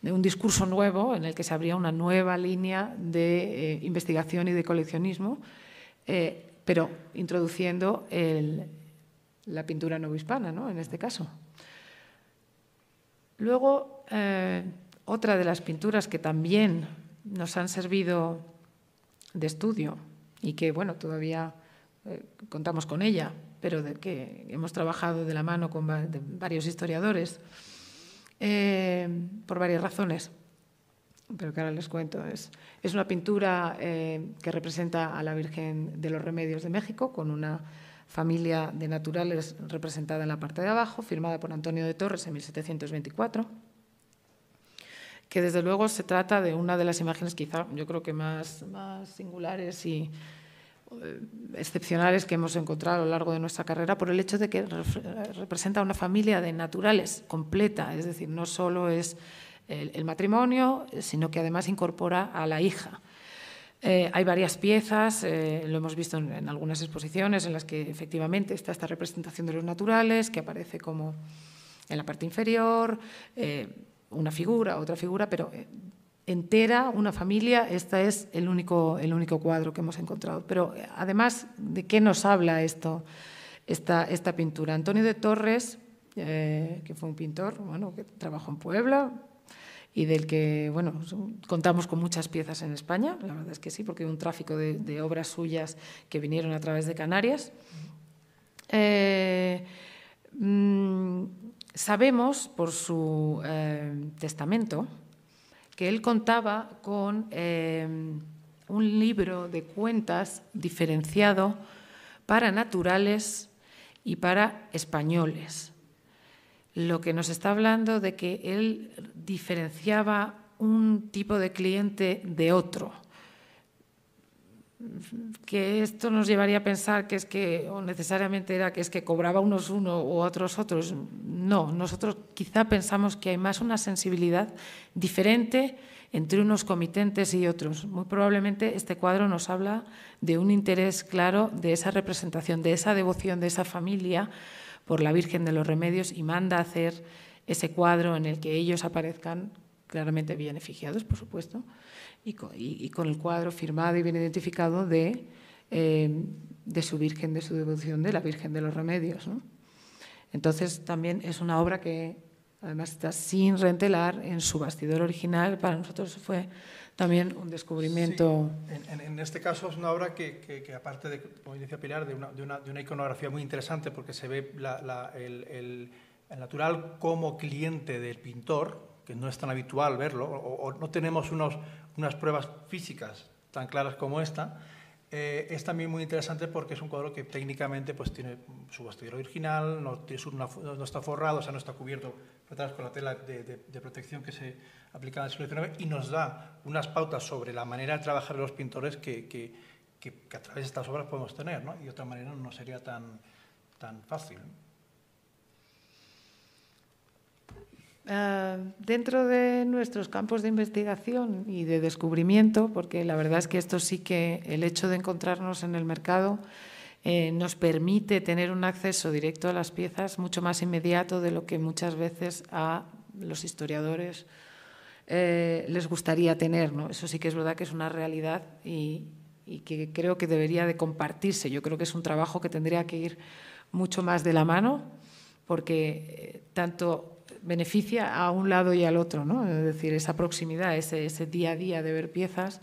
de un discurso nuevo en el que se abría una nueva línea de eh, investigación y de coleccionismo eh, pero introduciendo la pintura novohispana, ¿no? en este caso. Luego, eh, otra de las pinturas que también nos han servido de estudio y que, bueno, todavía eh, contamos con ella, pero de que hemos trabajado de la mano con varios historiadores, por varias razones pero que ahora les cuento. Es, es una pintura eh, que representa a la Virgen de los Remedios de México, con una familia de naturales representada en la parte de abajo, firmada por Antonio de Torres en 1724, que desde luego se trata de una de las imágenes quizá yo creo que más, más singulares y eh, excepcionales que hemos encontrado a lo largo de nuestra carrera por el hecho de que representa una familia de naturales completa, es decir, no solo es el, matrimonio, sino que además incorpora a la hija. Eh, hay varias piezas, eh, lo hemos visto en, algunas exposiciones en las que efectivamente está esta representación de los naturales, que aparece como en la parte inferior, eh, una figura, otra figura, pero entera, una familia, este es el único, cuadro que hemos encontrado. Pero además, ¿de qué nos habla esto, esta, pintura? Antonio de Torres, que fue un pintor bueno, que trabajó en Puebla, y del que, bueno, contamos con muchas piezas en España, la verdad es que sí, porque hay un tráfico de, obras suyas que vinieron a través de Canarias. Eh, mm, sabemos por su eh, testamento que él contaba con eh, un libro de cuentas diferenciado para naturales y para españoles lo que nos está hablando de que él diferenciaba un tipo de cliente de otro. Que esto nos llevaría a pensar que es que, o necesariamente era que es que cobraba unos uno u otros otros. No, nosotros quizá pensamos que hay más una sensibilidad diferente entre unos comitentes y otros. Muy probablemente este cuadro nos habla de un interés claro de esa representación, de esa devoción, de esa familia por la Virgen de los Remedios y manda hacer ese cuadro en el que ellos aparezcan claramente bien efigiados, por supuesto, y con, el cuadro firmado y bien identificado de, eh, de su Virgen, de su devoción, de la Virgen de los Remedios. Entonces, también es una obra que además está sin rentelar en su bastidor original. Para nosotros fue también un descubrimiento. En, este caso es una obra que, aparte de, como decía Pilar, de una, iconografía muy interesante porque se ve el, natural como cliente del pintor, que no es tan habitual verlo, o, no tenemos unas pruebas físicas tan claras como esta. Eh, es también muy interesante porque es un cuadro que técnicamente pues, tiene su bastidor original, no, no, está forrado, o sea, no está cubierto con la tela de, protección que se aplica en el siglo XIX y nos da unas pautas sobre la manera de trabajar los pintores que, a través de estas obras podemos tener, y de otra manera no sería tan, fácil. Eh, dentro de nuestros campos de investigación y de descubrimiento, porque la verdad es que esto sí que el hecho de encontrarnos en el mercado eh, nos permite tener un acceso directo a las piezas mucho más inmediato de lo que muchas veces a los historiadores eh, les gustaría tener. ¿no? Eso sí que es verdad que es una realidad y, que creo que debería de compartirse. Yo creo que es un trabajo que tendría que ir mucho más de la mano porque eh, tanto beneficia a un lado y al otro, ¿no? Es decir, esa proximidad, ese día a día de ver piezas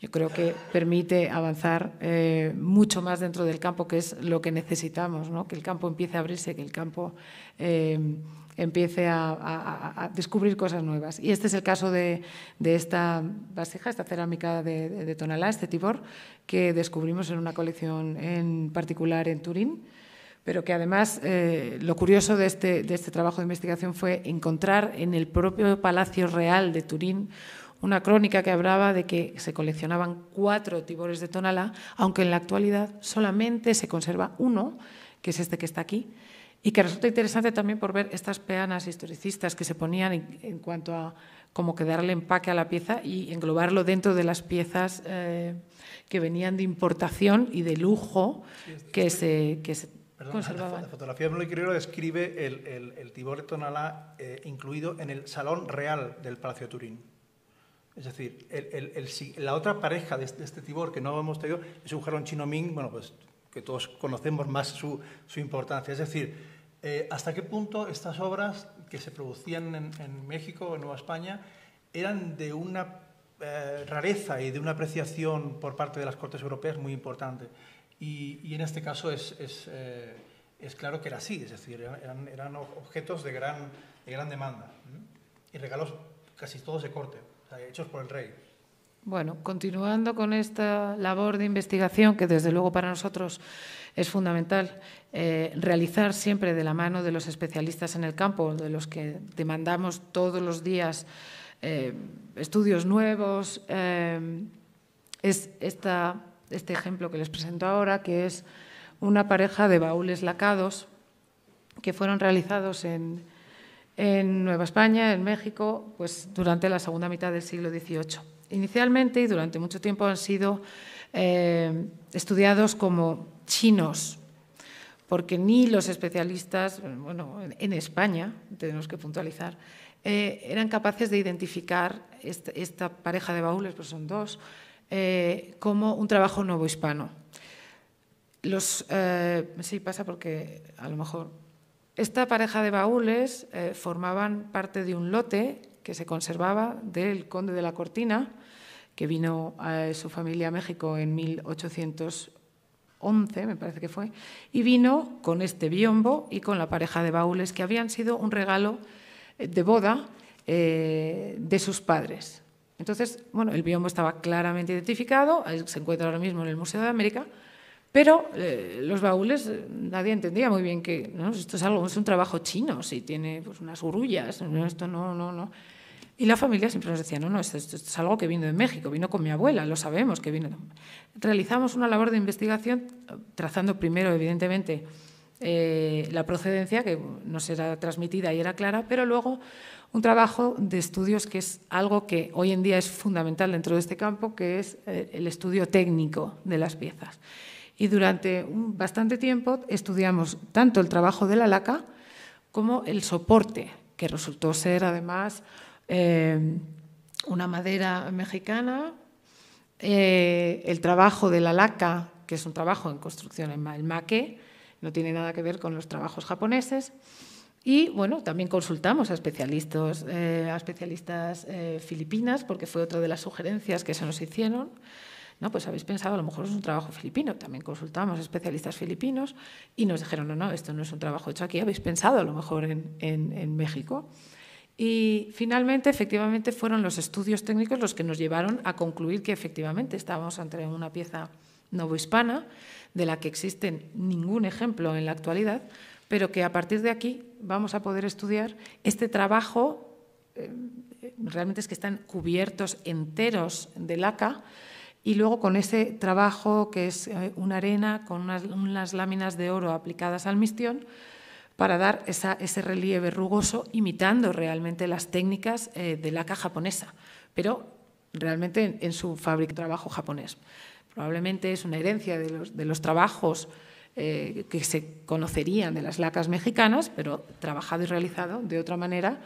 yo creo que permite avanzar eh, mucho más dentro del campo, que es lo que necesitamos, que el campo empiece a abrirse, que el campo eh, empiece a, descubrir cosas nuevas. Y este es el caso de, esta vasija, esta cerámica de, Tonalá, este tibor, que descubrimos en una colección en particular en Turín pero que además eh, lo curioso de este, de este, trabajo de investigación fue encontrar en el propio Palacio Real de Turín una crónica que hablaba de que se coleccionaban cuatro tibores de Tonalá, aunque en la actualidad solamente se conserva uno, que es este que está aquí, y que resulta interesante también por ver estas peanas historicistas que se ponían en, cuanto a como que darle empaque a la pieza y englobarlo dentro de las piezas eh, que venían de importación y de lujo este que, se, La, fotografía de que describe el, el, el, tibor de Tonalá eh, incluido en el Salón Real del Palacio Turín. Es decir, el, la otra pareja de este, tibor que no hemos tenido es un jarrón chino Ming, bueno, pues que todos conocemos más su, su importancia. Es decir, eh, hasta qué punto estas obras que se producían en, en México, en Nueva España, eran de una eh, rareza y de una apreciación por parte de las Cortes Europeas muy importante. Y, en este caso es, eh, es, claro que era así, es decir, eran, objetos de gran, de gran demanda y regalos casi todos de corte hechos por el rey. Bueno, continuando con esta labor de investigación, que desde luego para nosotros es fundamental eh, realizar siempre de la mano de los especialistas en el campo, de los que demandamos todos los días eh, estudios nuevos, eh, es esta, este ejemplo que les presento ahora, que es una pareja de baúles lacados que fueron realizados en, en Nueva España, en México, pues durante la segunda mitad del siglo XVIII. Inicialmente y durante mucho tiempo han sido eh, estudiados como chinos, porque ni los especialistas, bueno, en España, tenemos que puntualizar, eh, eran capaces de identificar esta, pareja de baúles, pues son dos, eh, como un trabajo nuevo hispano. Los, sí, pasa porque a lo mejor esta pareja de baúles eh, formaban parte de un lote que se conservaba del conde de la Cortina, que vino a su familia a México en 1811, me parece que fue, y vino con este biombo y con la pareja de baúles que habían sido un regalo eh, de boda eh, de sus padres. Entonces, bueno, el biombo estaba claramente identificado, se encuentra ahora mismo en el Museo de América, pero eh, los baúles eh, nadie entendía muy bien que esto es algo, es un trabajo chino, si tiene pues, unas grullas, esto no, no, no. Y la familia siempre nos decía, no, no, esto, es algo que vino de México, vino con mi abuela, lo sabemos que vino. Realizamos una labor de investigación trazando primero, evidentemente, eh, la procedencia, que nos era transmitida y era clara, pero luego un trabajo de estudios que es algo que hoy en día es fundamental dentro de este campo, que es el estudio técnico de las piezas. Y durante bastante tiempo estudiamos tanto el trabajo de la laca como el soporte, que resultó ser además eh, una madera mexicana, eh, el trabajo de la laca, que es un trabajo en construcción en el no tiene nada que ver con los trabajos japoneses. Y bueno, también consultamos a especialistas, eh, a especialistas filipinas, porque fue otra de las sugerencias que se nos hicieron pues habéis pensado, a lo mejor es un trabajo filipino. También consultamos especialistas filipinos y nos dijeron, no, no, esto no es un trabajo hecho aquí, habéis pensado a lo mejor en, México. Y finalmente, efectivamente, fueron los estudios técnicos los que nos llevaron a concluir que efectivamente estábamos ante una pieza novohispana, de la que existen ningún ejemplo en la actualidad, pero que a partir de aquí vamos a poder estudiar este trabajo, eh, realmente es que están cubiertos enteros de laca, y luego con ese trabajo que es eh, una arena con unas, láminas de oro aplicadas al mistión para dar ese relieve rugoso imitando realmente las técnicas eh, de laca japonesa, pero realmente en, su fábrica trabajo japonés. Probablemente es una herencia de los, trabajos eh, que se conocerían de las lacas mexicanas, pero trabajado y realizado de otra manera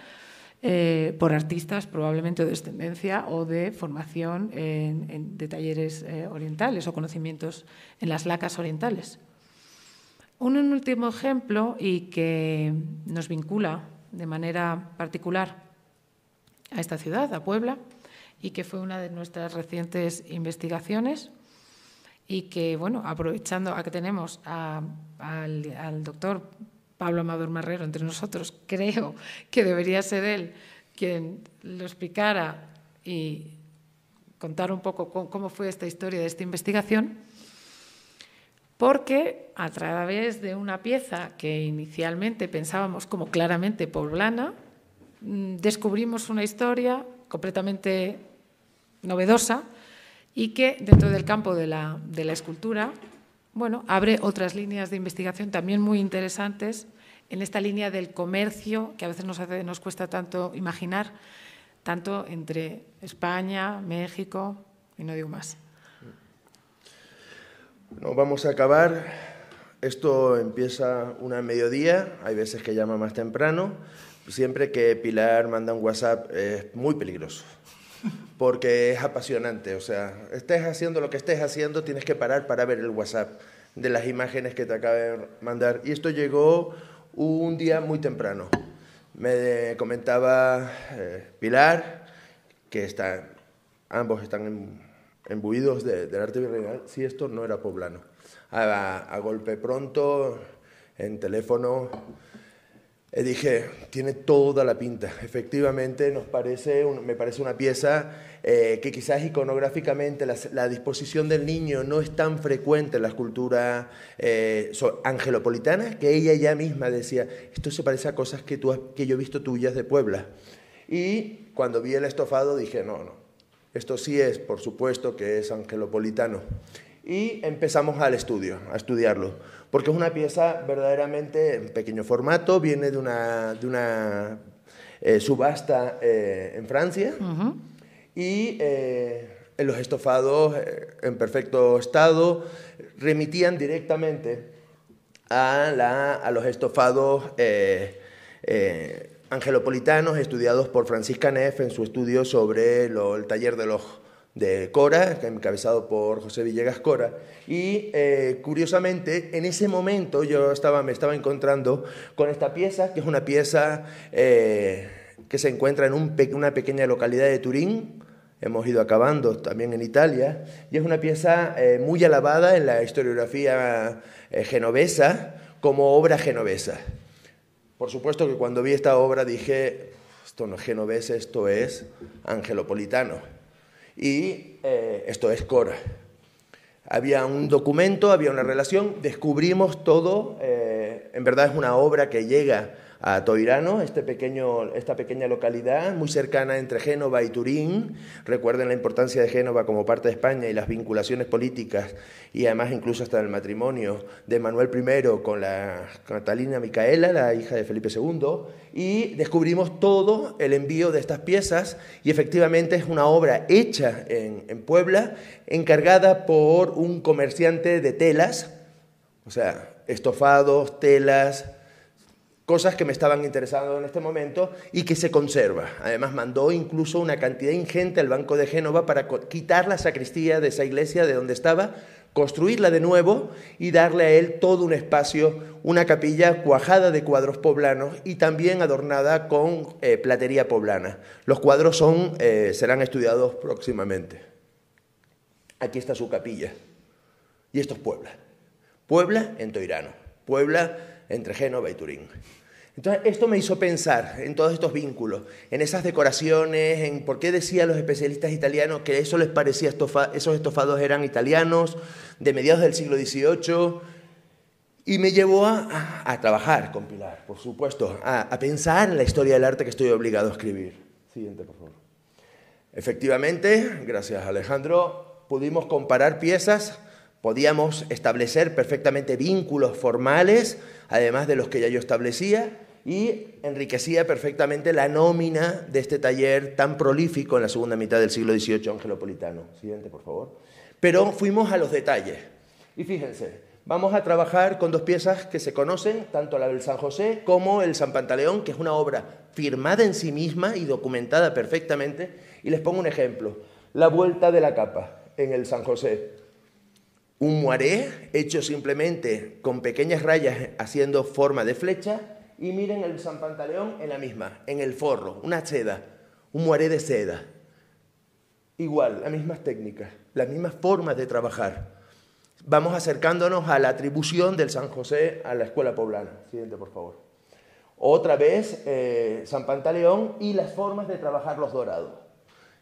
eh, por artistas probablemente de descendencia o de formación de talleres eh, orientales o conocimientos en las lacas orientales. Un, último ejemplo y que nos vincula de manera particular a esta ciudad, a Puebla, y que fue una de nuestras recientes investigaciones y que, bueno, aprovechando a que tenemos al, al, doctor Pablo Amador Marrero entre nosotros, creo que debería ser él quien lo explicara y contar un poco cómo fue esta historia de esta investigación, porque a través de una pieza que inicialmente pensábamos como claramente poblana, mm, descubrimos una historia completamente novedosa y que dentro del campo de la, de la escultura bueno, abre otras líneas de investigación también muy interesantes en esta línea del comercio, que a veces nos, hace, nos cuesta tanto imaginar, tanto entre España, México y no digo más. No, vamos a acabar. Esto empieza una mediodía, hay veces que llama más temprano. Siempre que Pilar manda un WhatsApp es muy peligroso porque es apasionante. O sea, estés haciendo lo que estés haciendo, tienes que parar para ver el WhatsApp de las imágenes que te acaba de mandar. Y esto llegó un día muy temprano. Me comentaba eh, Pilar, que está, ambos están embuidos del arte virreinal, si esto no era poblano. A, a golpe pronto, en teléfono eh, dije, tiene toda la pinta. Efectivamente, nos parece me parece una pieza eh, que quizás iconográficamente la, disposición del niño no es tan frecuente en las culturas eh, angelopolitanas, que ella ya misma decía, esto se parece a cosas que, tú que yo he visto tuyas de Puebla. Y cuando vi el estofado dije, no, no, esto sí es, por supuesto, que es angelopolitano. Y empezamos al estudio, a estudiarlo porque es una pieza verdaderamente en pequeño formato, viene de una, de una eh, subasta eh, en Francia y eh, los estofados en perfecto estado remitían directamente a, los estofados angelopolitanos estudiados por Francisca Neff en su estudio sobre el taller de los de Cora, encabezado por José Villegas Cora. Y eh, curiosamente, en ese momento yo estaba, me estaba encontrando con esta pieza, que es una pieza eh, que se encuentra en una pequeña localidad de Turín. Hemos ido acabando también en Italia. Y es una pieza eh, muy alabada en la historiografía genovesa como obra genovesa. Por supuesto que cuando vi esta obra dije, esto no es genovesa, esto es angelopolitano y eh, esto es Cora. Había un documento, había una relación, descubrimos todo, eh, en verdad es una obra que llega a Toirano, este esta pequeña localidad muy cercana entre Génova y Turín. Recuerden la importancia de Génova como parte de España y las vinculaciones políticas y además incluso hasta el matrimonio de Manuel I con la Catalina Micaela, la hija de Felipe II. Y descubrimos todo el envío de estas piezas y efectivamente es una obra hecha en Puebla, encargada por un comerciante de telas, o sea, estofados, telas, cosas que me estaban interesando en este momento y que se conserva. Además, mandó incluso una cantidad ingente al Banco de Génova para quitar la sacristía de esa iglesia de donde estaba, construirla de nuevo y darle a él todo un espacio, una capilla cuajada de cuadros poblanos y también adornada con eh, platería poblana. Los cuadros son, eh, serán estudiados próximamente. Aquí está su capilla. Y esto es Puebla. Puebla en Toirano. Puebla entre Génova y Turín. Entonces, esto me hizo pensar en todos estos vínculos, en esas decoraciones, en por qué decían los especialistas italianos que eso les parecía, esos estofados eran italianos, de mediados del siglo XVIII, y me llevó a, a, trabajar con Pilar, por supuesto, a, a, pensar en la historia del arte que estoy obligado a escribir. Siguiente, por favor. Efectivamente, gracias Alejandro, pudimos comparar piezas, podíamos establecer perfectamente vínculos formales, además de los que ya yo establecía, y enriquecía perfectamente la nómina de este taller tan prolífico en la segunda mitad del siglo XVIII angelopolitano. Siguiente, por favor. Pero fuimos a los detalles. Y fíjense, vamos a trabajar con dos piezas que se conocen, tanto la del San José como el San Pantaleón, que es una obra firmada en sí misma y documentada perfectamente. Y les pongo un ejemplo. La vuelta de la capa en el San José. Un moaré hecho simplemente con pequeñas rayas haciendo forma de flecha y miren el San Pantaleón en la misma, en el forro, una seda, un muaré de seda. Igual, las mismas técnicas, las mismas formas de trabajar. Vamos acercándonos a la atribución del San José a la escuela poblana. Siguiente, por favor. Otra vez, San eh, Pantaleón y las formas de trabajar los dorados.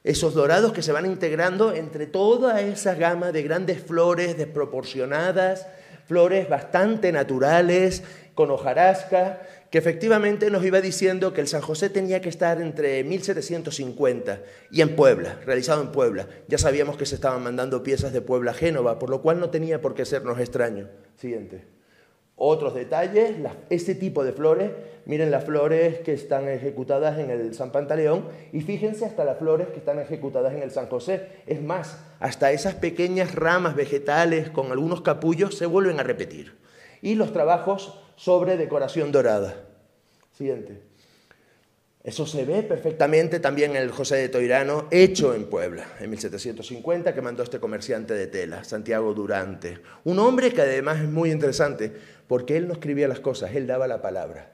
Esos dorados que se van integrando entre toda esa gama de grandes flores desproporcionadas, flores bastante naturales, con hojarasca, que efectivamente nos iba diciendo que el San José tenía que estar entre 1750 y en Puebla, realizado en Puebla. Ya sabíamos que se estaban mandando piezas de Puebla a Génova, por lo cual no tenía por qué sernos extraño. Siguiente. Otros detalles, ese este tipo de flores, miren las flores que están ejecutadas en el San Pantaleón y fíjense hasta las flores que están ejecutadas en el San José. Es más, hasta esas pequeñas ramas vegetales con algunos capullos se vuelven a repetir. Y los trabajos sobre decoración dorada. Siguiente. Eso se ve perfectamente también en el José de Toirano, hecho en Puebla, en 1750, que mandó este comerciante de tela, Santiago Durante. Un hombre que además es muy interesante, porque él no escribía las cosas, él daba la palabra.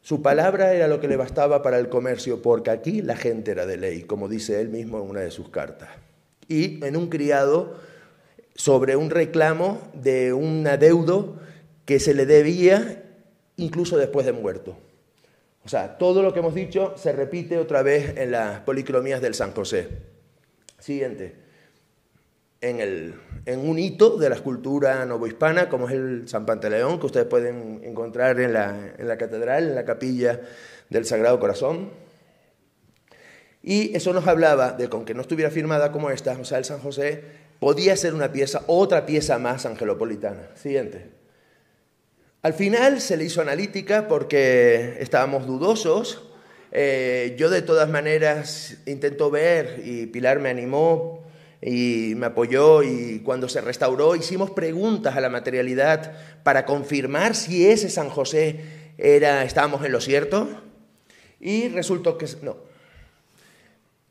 Su palabra era lo que le bastaba para el comercio, porque aquí la gente era de ley, como dice él mismo en una de sus cartas. Y en un criado sobre un reclamo de un adeudo que se le debía incluso después de muerto. O sea, todo lo que hemos dicho se repite otra vez en las policromías del San José. Siguiente. En, un hito de la escultura novohispana, como es el San Pantaleón, que ustedes pueden encontrar en la, catedral, en la capilla del Sagrado Corazón. Y eso nos hablaba de que aunque no estuviera firmada como esta, o sea, el San José podía ser una pieza, otra pieza más angelopolitana. Siguiente. Al final se le hizo analítica porque estábamos dudosos. Eh, yo de todas maneras intento ver y Pilar me animó y me apoyó y cuando se restauró hicimos preguntas a la materialidad para confirmar si ese San José era, estábamos en lo cierto y resultó que no.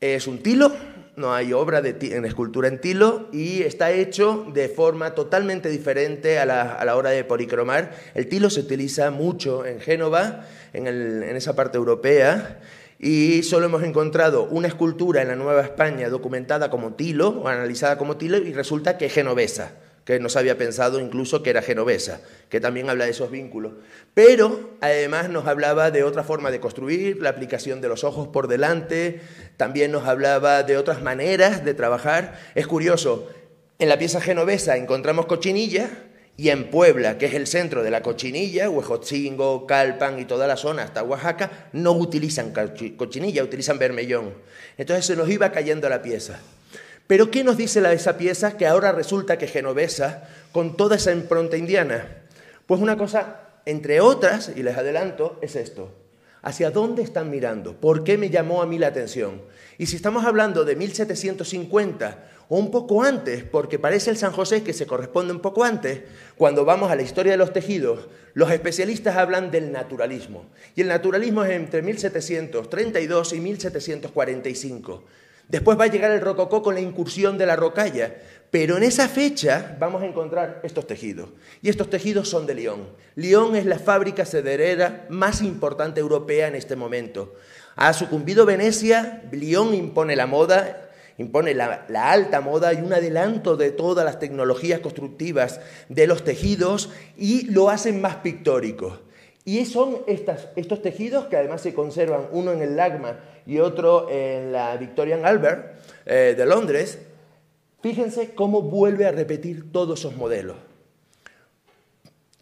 Es un tilo no hay obra de en escultura en tilo y está hecho de forma totalmente diferente a la, a hora de policromar. El tilo se utiliza mucho en Génova, en, en esa parte europea, y solo hemos encontrado una escultura en la Nueva España documentada como tilo o analizada como tilo y resulta que es genovesa que no se había pensado incluso que era genovesa, que también habla de esos vínculos. Pero además nos hablaba de otra forma de construir, la aplicación de los ojos por delante, también nos hablaba de otras maneras de trabajar. Es curioso, en la pieza genovesa encontramos cochinilla y en Puebla, que es el centro de la cochinilla, Huejotzingo, Calpan y toda la zona hasta Oaxaca, no utilizan cochinilla, utilizan bermellón. Entonces se nos iba cayendo la pieza. Pero ¿qué nos dice la, esa pieza que ahora resulta que genovesa con toda esa impronta indiana? Pues una cosa, entre otras, y les adelanto, es esto. ¿Hacia dónde están mirando? ¿Por qué me llamó a mí la atención? Y si estamos hablando de 1750 o un poco antes, porque parece el San José que se corresponde un poco antes, cuando vamos a la historia de los tejidos, los especialistas hablan del naturalismo. Y el naturalismo es entre 1732 y 1745. Después va a llegar el rococó con la incursión de la rocalla, pero en esa fecha vamos a encontrar estos tejidos. Y estos tejidos son de Lyon. Lyon es la fábrica sederera más importante europea en este momento. Ha sucumbido Venecia, Lyon impone la moda, impone la, alta moda y un adelanto de todas las tecnologías constructivas de los tejidos y lo hacen más pictórico. Y son estos tejidos que además se conservan, uno en el Lagma y otro en la Victorian Albert eh, de Londres, fíjense cómo vuelve a repetir todos esos modelos.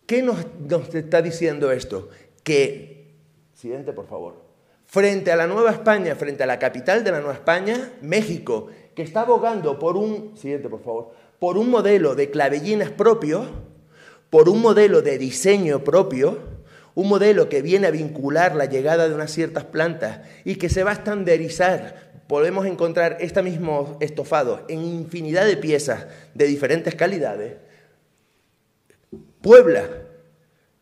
¿Qué nos, nos está diciendo esto? Que, siguiente por favor, frente a la Nueva España, frente a la capital de la Nueva España, México, que está abogando por un, siguiente por favor, por un modelo de clavellinas propio, por un modelo de diseño propio, un modelo que viene a vincular la llegada de unas ciertas plantas y que se va a estandarizar. Podemos encontrar este mismo estofado en infinidad de piezas de diferentes calidades. Puebla,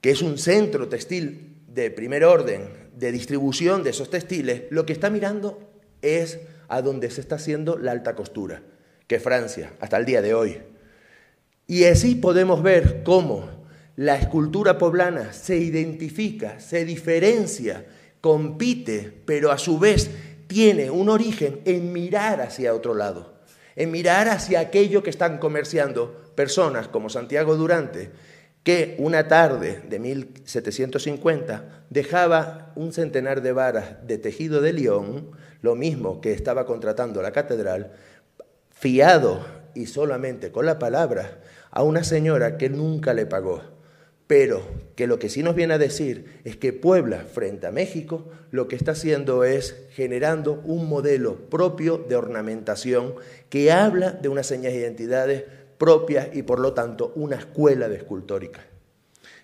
que es un centro textil de primer orden de distribución de esos textiles, lo que está mirando es a donde se está haciendo la alta costura, que es Francia, hasta el día de hoy. Y así podemos ver cómo la escultura poblana se identifica, se diferencia, compite, pero a su vez tiene un origen en mirar hacia otro lado, en mirar hacia aquello que están comerciando personas como Santiago Durante, que una tarde de 1750 dejaba un centenar de varas de tejido de León, lo mismo que estaba contratando la catedral, fiado y solamente con la palabra a una señora que nunca le pagó pero que lo que sí nos viene a decir es que Puebla, frente a México, lo que está haciendo es generando un modelo propio de ornamentación que habla de unas señas de identidades propias y por lo tanto una escuela de escultórica.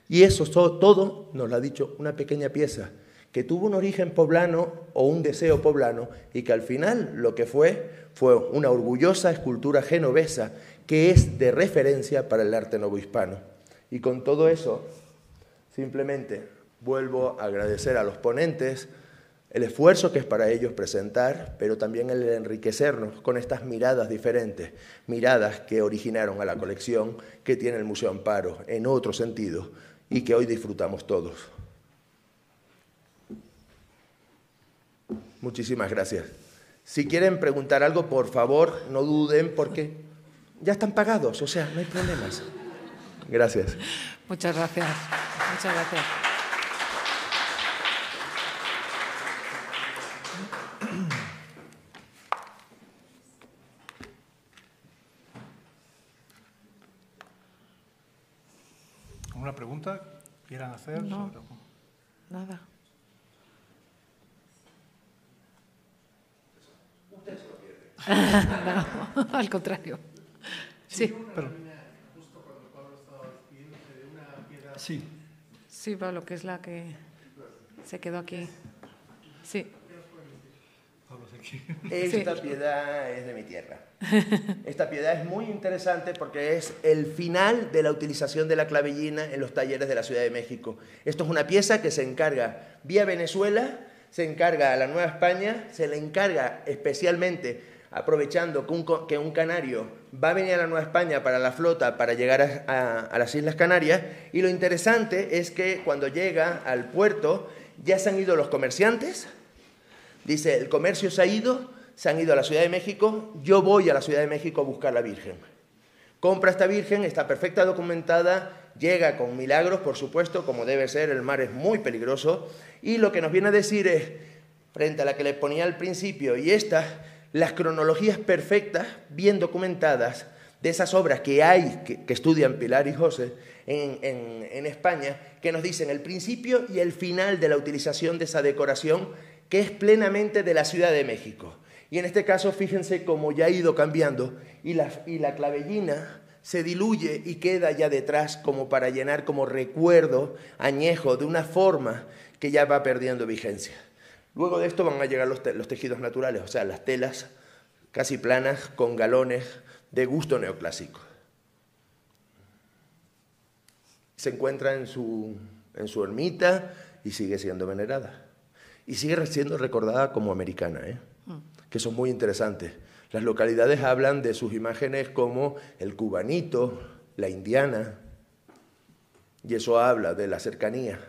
Y eso todo nos lo ha dicho una pequeña pieza que tuvo un origen poblano o un deseo poblano y que al final lo que fue fue una orgullosa escultura genovesa que es de referencia para el arte novohispano. Y con todo eso, simplemente vuelvo a agradecer a los ponentes el esfuerzo que es para ellos presentar, pero también el enriquecernos con estas miradas diferentes, miradas que originaron a la colección que tiene el Museo Amparo en otro sentido y que hoy disfrutamos todos. Muchísimas gracias. Si quieren preguntar algo, por favor, no duden porque ya están pagados, o sea, no hay problemas. Gracias. Muchas gracias. Muchas gracias. alguna pregunta quieran hacer? No, nada. no, al contrario. Sí, Pero. Sí. Sí, Pablo, que es la que se quedó aquí. Sí. Esta piedad es de mi tierra. Esta piedad es muy interesante porque es el final de la utilización de la clavellina en los talleres de la Ciudad de México. Esto es una pieza que se encarga vía Venezuela, se encarga a la Nueva España, se le encarga especialmente aprovechando que un, canario va a venir a la Nueva España para la flota, para llegar a, las Islas Canarias, y lo interesante es que cuando llega al puerto ya se han ido los comerciantes, dice, el comercio se ha ido, se han ido a la Ciudad de México, yo voy a la Ciudad de México a buscar la Virgen. Compra esta Virgen, está perfecta documentada, llega con milagros, por supuesto, como debe ser, el mar es muy peligroso, y lo que nos viene a decir es, frente a la que le ponía al principio y esta, las cronologías perfectas, bien documentadas, de esas obras que hay, que, estudian Pilar y José en, España, que nos dicen el principio y el final de la utilización de esa decoración que es plenamente de la Ciudad de México. Y en este caso, fíjense cómo ya ha ido cambiando y la clavellina se diluye y queda ya detrás como para llenar como recuerdo añejo de una forma que ya va perdiendo vigencia. Luego de esto van a llegar los, tejidos naturales, o sea, las telas casi planas con galones de gusto neoclásico. Se encuentra en su, ermita y sigue siendo venerada. Y sigue siendo recordada como americana, ¿eh? Mm. que son muy interesantes. Las localidades hablan de sus imágenes como el cubanito, la indiana, y eso habla de la cercanía,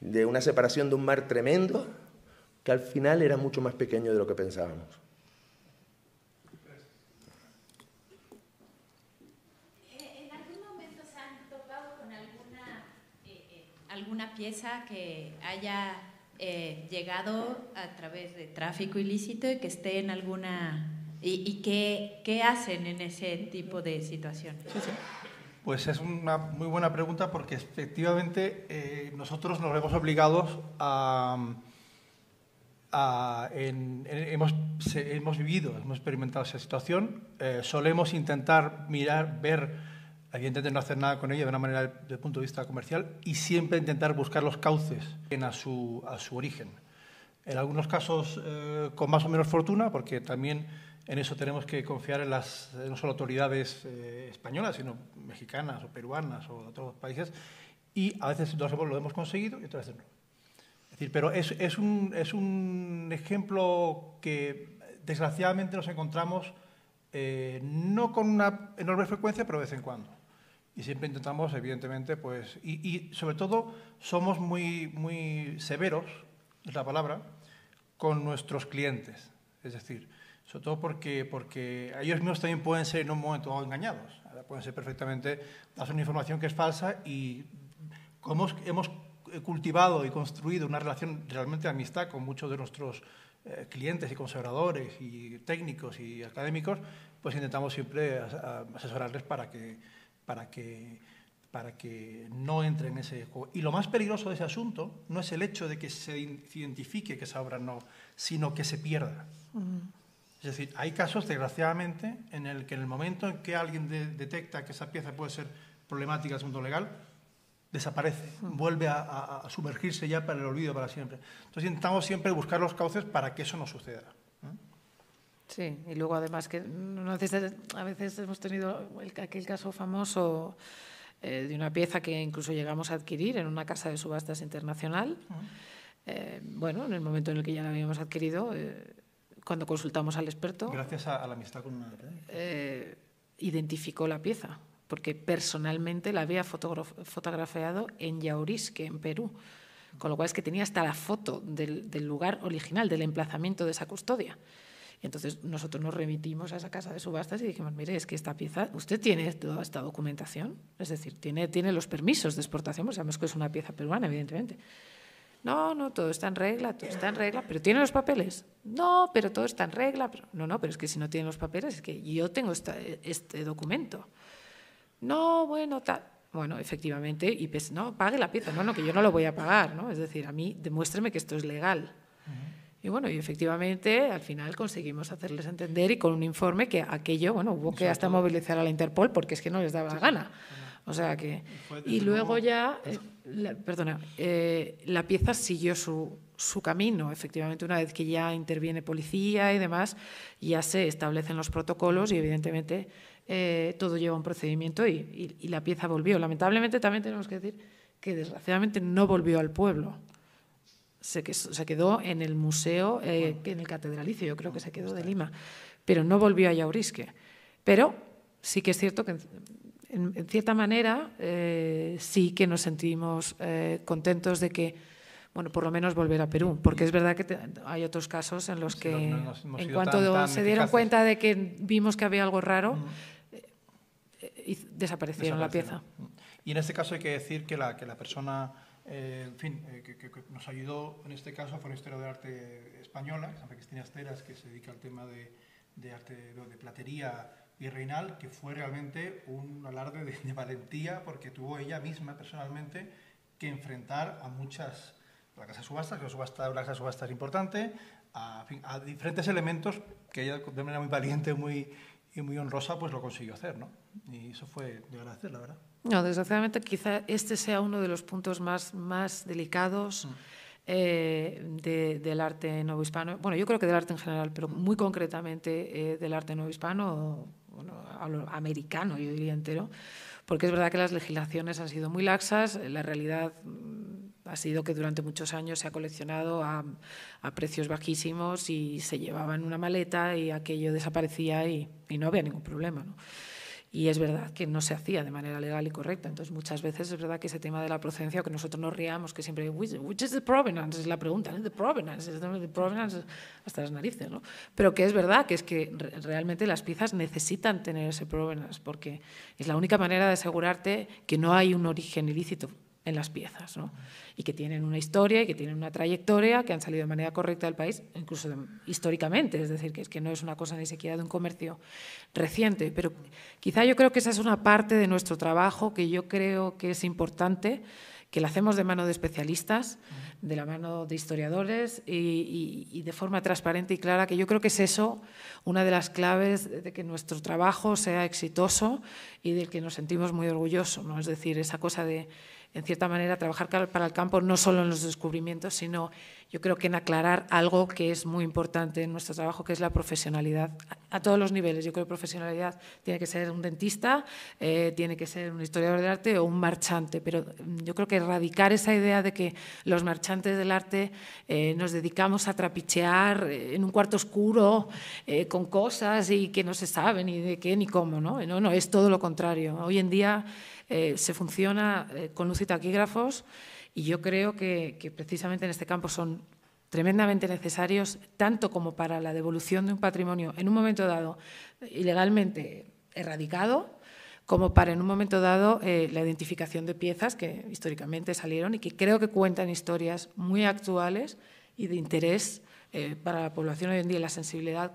de una separación de un mar tremendo que al final era mucho más pequeño de lo que pensábamos. Eh, ¿En algún momento se han topado con alguna, eh, eh, alguna pieza que haya llegado a través de tráfico ilícito y que esté en alguna... ¿Y, qué, qué, hacen en ese tipo de situaciones? Pues es una muy buena pregunta porque efectivamente nosotros nos vemos obligados a hemos, vivido, hemos experimentado esa situación, eh, solemos intentar mirar, ver, evidentemente no hacer nada con ella de una manera desde el punto de vista comercial y siempre intentar buscar los cauces en a, su, origen. En algunos casos eh, con más o menos fortuna, porque también en eso tenemos que confiar en las eh, no solo autoridades españolas, sino mexicanas o peruanas o de otros países, y a veces lo hemos conseguido y otras veces no pero es, es, un, es un ejemplo que desgraciadamente nos encontramos eh, no con una enorme frecuencia, pero de vez en cuando. Y siempre intentamos, evidentemente, pues, y, sobre todo somos muy, muy severos, es la palabra, con nuestros clientes. Es decir, sobre todo porque, porque ellos mismos también pueden ser en un momento engañados. Pueden ser perfectamente, das una información que es falsa y como hemos cultivado y construido una relación realmente de amistad con muchos de nuestros eh, clientes y conservadores y técnicos y académicos, pues intentamos siempre asesorarles para que, para que, para que no entre en ese juego. Y lo más peligroso de ese asunto no es el hecho de que se identifique que esa obra no, sino que se pierda. Mm. Es decir, hay casos, desgraciadamente, en el que en el momento en que alguien detecta que esa pieza puede ser problemática en mundo legal, desaparece, hmm. vuelve a, sumergirse ya para el olvido para siempre. Entonces intentamos siempre buscar los cauces para que eso no suceda. Sí, y luego además que a veces hemos tenido aquel caso famoso eh, de una pieza que incluso llegamos a adquirir en una casa de subastas internacional. Eh, bueno, en el momento en el que ya la habíamos adquirido, eh, cuando consultamos al experto... Gracias a, la amistad con identificó la pieza porque personalmente la había fotografiado en Yaurisque, en Perú. Con lo cual es que tenía hasta la foto del, lugar original, del emplazamiento de esa custodia. Entonces nosotros nos remitimos a esa casa de subastas y dijimos, mire, es que esta pieza, usted tiene toda esta documentación, es decir, tiene, tiene los permisos de exportación, Porque sabemos que es una pieza peruana, evidentemente. No, no, todo está en regla, todo está en regla, pero tiene los papeles. No, pero todo está en regla. Pero, no, no, pero es que si no tiene los papeles, es que yo tengo este documento no, bueno, tal. Bueno, efectivamente, y pues, no, pague la pieza, no, no, que yo no lo voy a pagar, ¿no? Es decir, a mí demuéstreme que esto es legal. Y bueno, y efectivamente al final conseguimos hacerles entender y con un informe que aquello, bueno, hubo que hasta movilizar a la Interpol porque es que no les daba la gana. O sea que... Y luego ya, eh, perdona, eh, la pieza siguió su, su camino. Efectivamente, una vez que ya interviene policía y demás, ya se establecen los protocolos y evidentemente eh, todo lleva un procedimiento y, la pieza volvió. Lamentablemente también tenemos que decir que desgraciadamente no volvió al pueblo. Se, quedó en el museo, eh, en el catedralicio, yo creo que se quedó de Lima, pero no volvió a Yaurisque. Pero sí que es cierto que en, cierta manera, eh, sí que nos sentimos contentos de que, bueno, por lo menos volver a Perú, porque es verdad que hay otros casos en los que, en cuanto se dieron cuenta de que vimos que había algo raro, y desaparecieron, la pieza. Y en este caso hay que decir que la, que la persona eh, en fin, eh, que, nos ayudó en este caso fue la historia de arte española, Santa Cristina Esteras, que se dedica al tema de, arte de platería virreinal, que fue realmente un alarde de, valentía porque tuvo ella misma personalmente que enfrentar a muchas, la casa de subastas, que la subasta, casa de subastas es importante, a, a diferentes elementos que ella de manera muy valiente, muy y muy honrosa pues lo consiguió hacer, ¿no? Y eso fue de agradecer, la verdad. No, desgraciadamente quizá este sea uno de los puntos más, más delicados. Mm. Eh, del arte nuevo hispano. bueno, yo creo que del arte en general, pero muy concretamente eh, del arte nuevo hispano, bueno, americano, yo diría entero, porque es verdad que las legislaciones han sido muy laxas, la realidad mm, ha sido que durante muchos años se ha coleccionado a, precios bajísimos y se llevaba en una maleta y aquello desaparecía y, no había ningún problema. Y es verdad que no se hacía de manera legal y correcta. Entonces, muchas veces es verdad que ese tema de la procedencia, que nosotros nos riamos, que siempre, which, is the provenance? Es la pregunta, ¿no? The provenance, the provenance, hasta las narices, ¿no? Pero que es verdad que es que realmente las piezas necesitan tener ese provenance, porque es la única manera de asegurarte que no hay un origen ilícito en las piezas, ¿no? y que tienen una historia y que tienen una trayectoria, que han salido de manera correcta del país, incluso históricamente, es decir, que, es que no es una cosa ni siquiera de un comercio reciente, pero quizá yo creo que esa es una parte de nuestro trabajo que yo creo que es importante, que la hacemos de mano de especialistas, de la mano de historiadores y, de forma transparente y clara, que yo creo que es eso una de las claves de que nuestro trabajo sea exitoso y del que nos sentimos muy orgullosos, ¿no? es decir, esa cosa de en cierta manera, trabajar para el campo no solo en los descubrimientos, sino yo creo que en aclarar algo que es muy importante en nuestro trabajo, que es la profesionalidad, a, todos los niveles. Yo creo que profesionalidad tiene que ser un dentista, eh, tiene que ser un historiador del arte o un marchante, pero mm, yo creo que erradicar esa idea de que los marchantes del arte eh, nos dedicamos a trapichear eh, en un cuarto oscuro con cosas y que no se sabe ni de qué ni cómo, ¿no? No, no, es todo lo contrario. Hoy en día... Eh, se funciona eh, con con taquígrafos y yo creo que, precisamente en este campo son tremendamente necesarios, tanto como para la devolución de un patrimonio en un momento dado ilegalmente erradicado, como para en un momento dado eh, la identificación de piezas que históricamente salieron y que creo que cuentan historias muy actuales y de interés para la población hoy en día, y la sensibilidad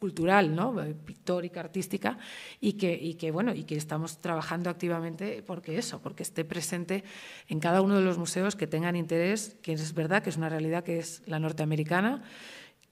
cultural, ¿no? pictórica, artística, y que, y que, bueno, y que estamos trabajando activamente porque eso, porque esté presente en cada uno de los museos que tengan interés, que es verdad que es una realidad que es la norteamericana,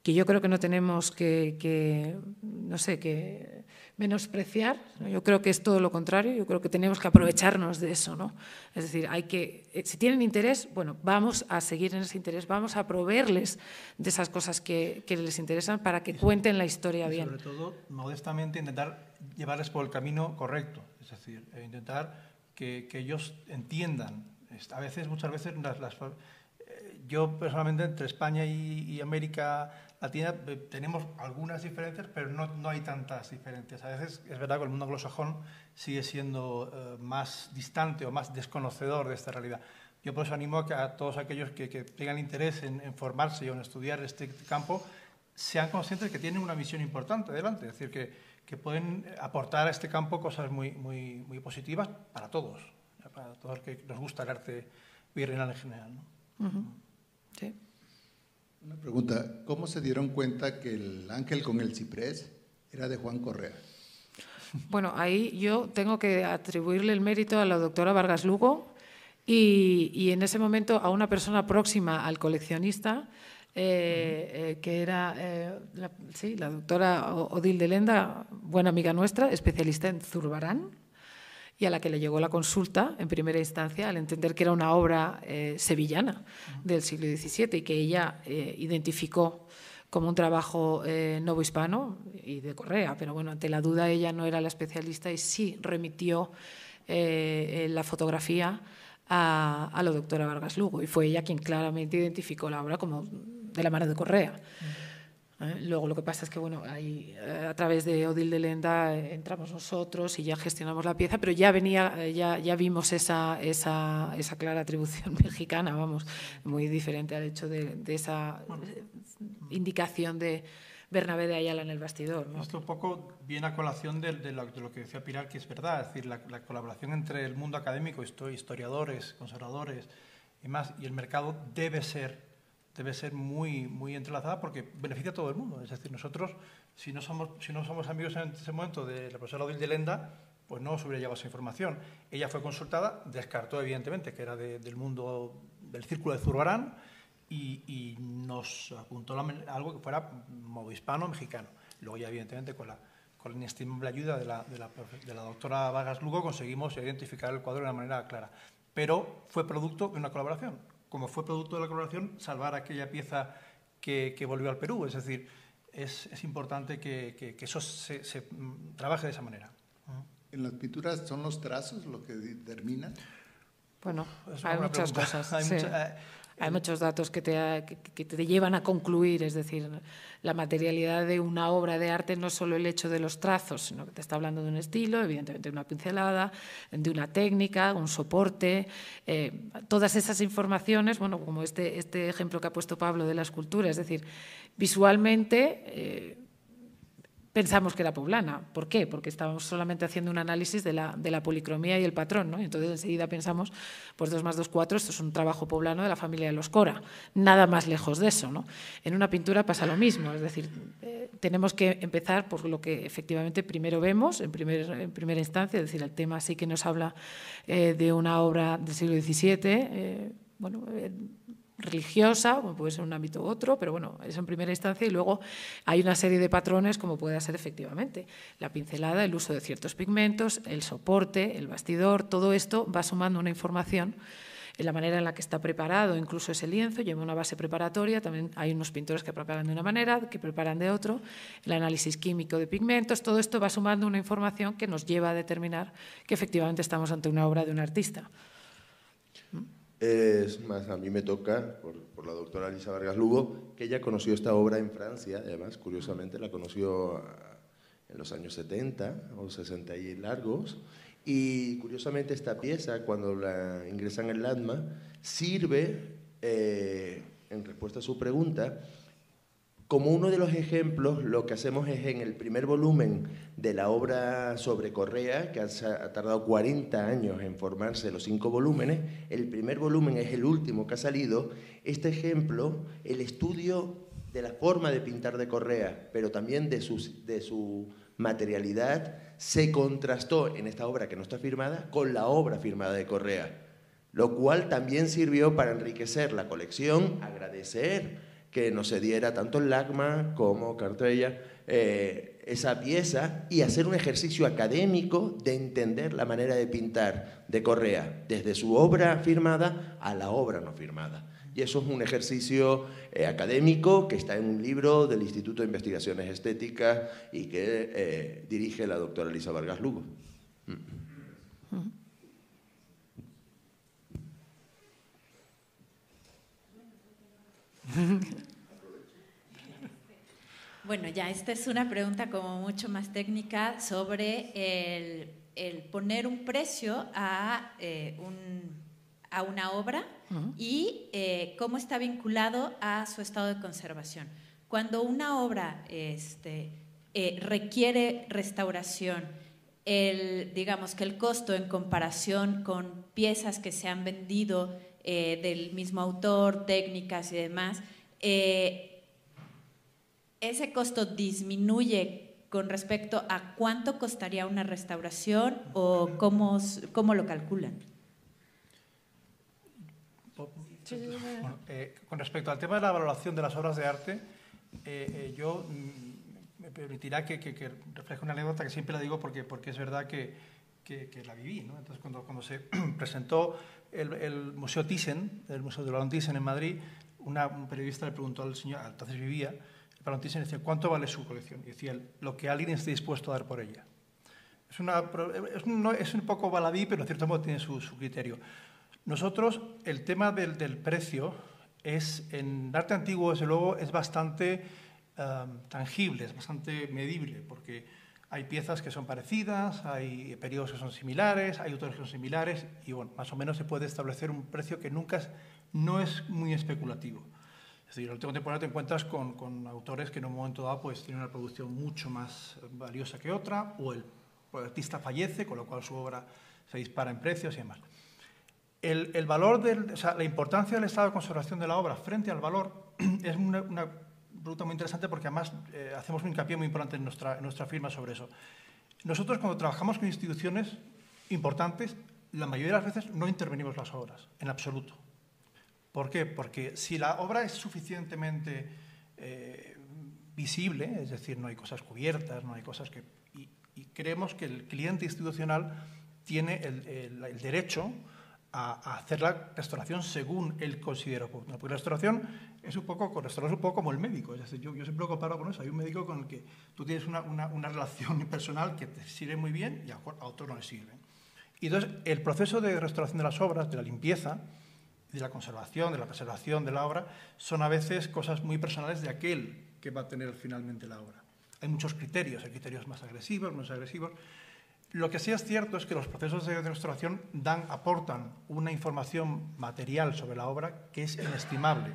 que yo creo que no tenemos que, no sé, que menospreciar. Yo creo que es todo lo contrario, yo creo que tenemos que aprovecharnos de eso. ¿no? Es decir, hay que, eh, si tienen interés, bueno, vamos a seguir en ese interés, vamos a proveerles de esas cosas que, que les interesan para que cuenten la historia bien. Sobre todo, modestamente, intentar llevarles por el camino correcto, es decir, eh, intentar que, que ellos entiendan. A veces, muchas veces, eh, yo personalmente entre España y, y América latina eh, tenemos algunas diferencias, pero no, no, hay tantas diferencias. A veces es verdad que el mundo anglosajón sigue siendo eh, más distante o más desconocedor de esta realidad. Yo por eso animo a, que a todos aquellos que, tengan interés en, formarse o en estudiar este campo, sean conscientes de que tienen una misión importante delante, es decir, que, pueden aportar a este campo cosas muy, muy, positivas para todos, para todos los que nos gusta el arte virreinal en general. Sí. Una pregunta, ¿cómo se dieron cuenta que el ángel con el ciprés era de Juan Correa? Bueno, ahí yo tengo que atribuirle el mérito a la doctora Vargas Lugo y, en ese momento a una persona próxima al coleccionista, eh, eh, que era eh, la, sí, la doctora Odil de Lenda, buena amiga nuestra, especialista en zurbarán y a la que le llegó la consulta en primera instancia al entender que era una obra eh, sevillana del siglo XVII y que ella eh, identificó como un trabajo eh, novohispano y de Correa, pero bueno, ante la duda ella no era la especialista y sí remitió eh, la fotografía a, la doctora Vargas Lugo y fue ella quien claramente identificó la obra como de la mano de Correa. ¿eh? Luego lo que pasa es que bueno, ahí, eh, a través de Odil de Lenda eh, entramos nosotros y ya gestionamos la pieza, pero ya venía, ya, ya vimos esa, esa, esa clara atribución mexicana, vamos, muy diferente al hecho de, esa indicación de Bernabé de Ayala en el bastidor. Esto un poco viene a colación de, lo, que decía Pilar, que es verdad, es decir, la, la colaboración entre el mundo académico, historiadores, conservadores y más, y el mercado debe ser debe ser muy, muy entrelazada porque beneficia a todo el mundo. Es decir, nosotros, si no somos, si no somos amigos en ese momento de la profesora Odil de Lenda, pues no os hubiera llegado esa información. Ella fue consultada, descartó evidentemente que era del mundo del círculo de Zurbarán y, nos apuntó algo que fuera hispano mexicano. Luego ya evidentemente con la, con inestimable ayuda de la, de la doctora Vargas Lugo conseguimos identificar el cuadro de una manera clara. Pero fue producto de una colaboración como fue producto de la colaboración, salvar aquella pieza que, volvió al Perú. Es decir, es, importante que, eso se, mm, trabaje de esa manera. ¿En las pinturas son los trazos lo que determinan? Bueno, hay muchas cosas. hay eh, muchos datos que te, te, llevan a concluir, es decir, la materialidad de una obra de arte no es solo el hecho de los trazos, sino que te está hablando de un estilo, evidentemente de una pincelada, de una técnica, un soporte, eh, todas esas informaciones, bueno, como este, este ejemplo que ha puesto Pablo de la escultura, es decir, visualmente... Eh, pensamos que era poblana. ¿Por qué? Porque estábamos solamente haciendo un análisis de la, de la policromía y el patrón. Entonces enseguida pensamos, pues 2 más 2, 4, esto es un trabajo poblano de la familia de los Cora. Nada más lejos de eso. ¿no? En una pintura pasa lo mismo. Es decir, eh, tenemos que empezar por lo que efectivamente primero vemos, en, en primera instancia. Es decir, el tema sí que nos habla eh, de una obra del siglo XVII. Eh, bueno, religiosa, como puede ser un ámbito u otro, pero bueno, es en primera instancia y luego hay una serie de patrones como puede ser efectivamente la pincelada, el uso de ciertos pigmentos, el soporte, el bastidor, todo esto va sumando una información en la manera en la que está preparado, incluso ese lienzo lleva una base preparatoria, también hay unos pintores que preparan de una manera, que preparan de otro, el análisis químico de pigmentos, todo esto va sumando una información que nos lleva a determinar que efectivamente estamos ante una obra de un artista. Es más, a mí me toca, por, la doctora Lisa Vargas Lugo, que ella conoció esta obra en Francia, además, curiosamente la conoció en los años 70 o 60 y largos, y curiosamente esta pieza, cuando la ingresan en el ADMA, sirve, eh, en respuesta a su pregunta, como uno de los ejemplos, lo que hacemos es en el primer volumen de la obra sobre Correa, que ha tardado 40 años en formarse los cinco volúmenes, el primer volumen es el último que ha salido, este ejemplo, el estudio de la forma de pintar de Correa, pero también de su, materialidad, se contrastó en esta obra que no está firmada con la obra firmada de Correa, lo cual también sirvió para enriquecer la colección, agradecer que no se diera tanto Lagma como Cartella eh, esa pieza y hacer un ejercicio académico de entender la manera de pintar de Correa, desde su obra firmada a la obra no firmada. Y eso es un ejercicio eh, académico que está en un libro del Instituto de Investigaciones Estéticas y que eh, dirige la doctora Elisa Vargas Lugo. Mm. Mm. Bueno, ya esta es una pregunta como mucho más técnica sobre el, poner un precio a, eh, una obra y eh, cómo está vinculado a su estado de conservación. Cuando una obra este, eh, requiere restauración, digamos que el costo en comparación con piezas que se han vendido eh, del mismo autor, técnicas y demás, eh, ese costo disminuye con respecto a cuánto costaría una restauración o cómo, lo calculan. Eh, con respecto al tema de la valoración de las obras de arte, yo mm, me permitirá que, refleje una anécdota que siempre la digo porque, porque es verdad que, que, la viví. ¿no? Entonces, cuando, se presentó el, Museo Thyssen, el Museo de Balón Thyssen en Madrid, una, periodista le preguntó al señor, entonces vivía, el Balón Thyssen, decía, ¿cuánto vale su colección? Y decía, lo que alguien esté dispuesto a dar por ella. Es, un, poco baladí, pero en cierto modo tiene su, criterio. Nosotros, el tema del, precio es, en arte antiguo, desde luego, es bastante eh, tangible, es bastante medible, porque hay piezas que son parecidas, hay periodos que son similares, hay autores que son similares y bueno, más o menos se puede establecer un precio que nunca es, no es muy especulativo. Es decir, en el último temporada te encuentras con, con, autores que en un momento dado pues, tienen una producción mucho más valiosa que otra o el, artista fallece, con lo cual su obra se dispara en precios y demás. El, el valor del, la importancia del estado de conservación de la obra frente al valor es una muy interesante porque además eh, hacemos un hincapié muy importante en nuestra, firma sobre eso. Nosotros cuando trabajamos con instituciones importantes, la mayoría de las veces no intervenimos las obras, en absoluto. ¿Por qué? Porque si la obra es suficientemente eh, visible, es decir, no hay cosas cubiertas, no hay cosas que... Y, creemos que el cliente institucional tiene el, el derecho a, hacer la restauración según él considera Porque la restauración es un poco, restaurar un poco como el médico. yo, siempre lo comparo con eso. Hay un médico con el que tú tienes una, relación personal que te sirve muy bien y a, a otros no le sirve. Y entonces, el proceso de restauración de las obras, de la limpieza, de la conservación, de la preservación de la obra, son a veces cosas muy personales de aquel que va a tener finalmente la obra. Hay muchos criterios, hay criterios más agresivos, menos agresivos. Lo que sí es cierto es que los procesos de restauración dan, aportan una información material sobre la obra que es inestimable,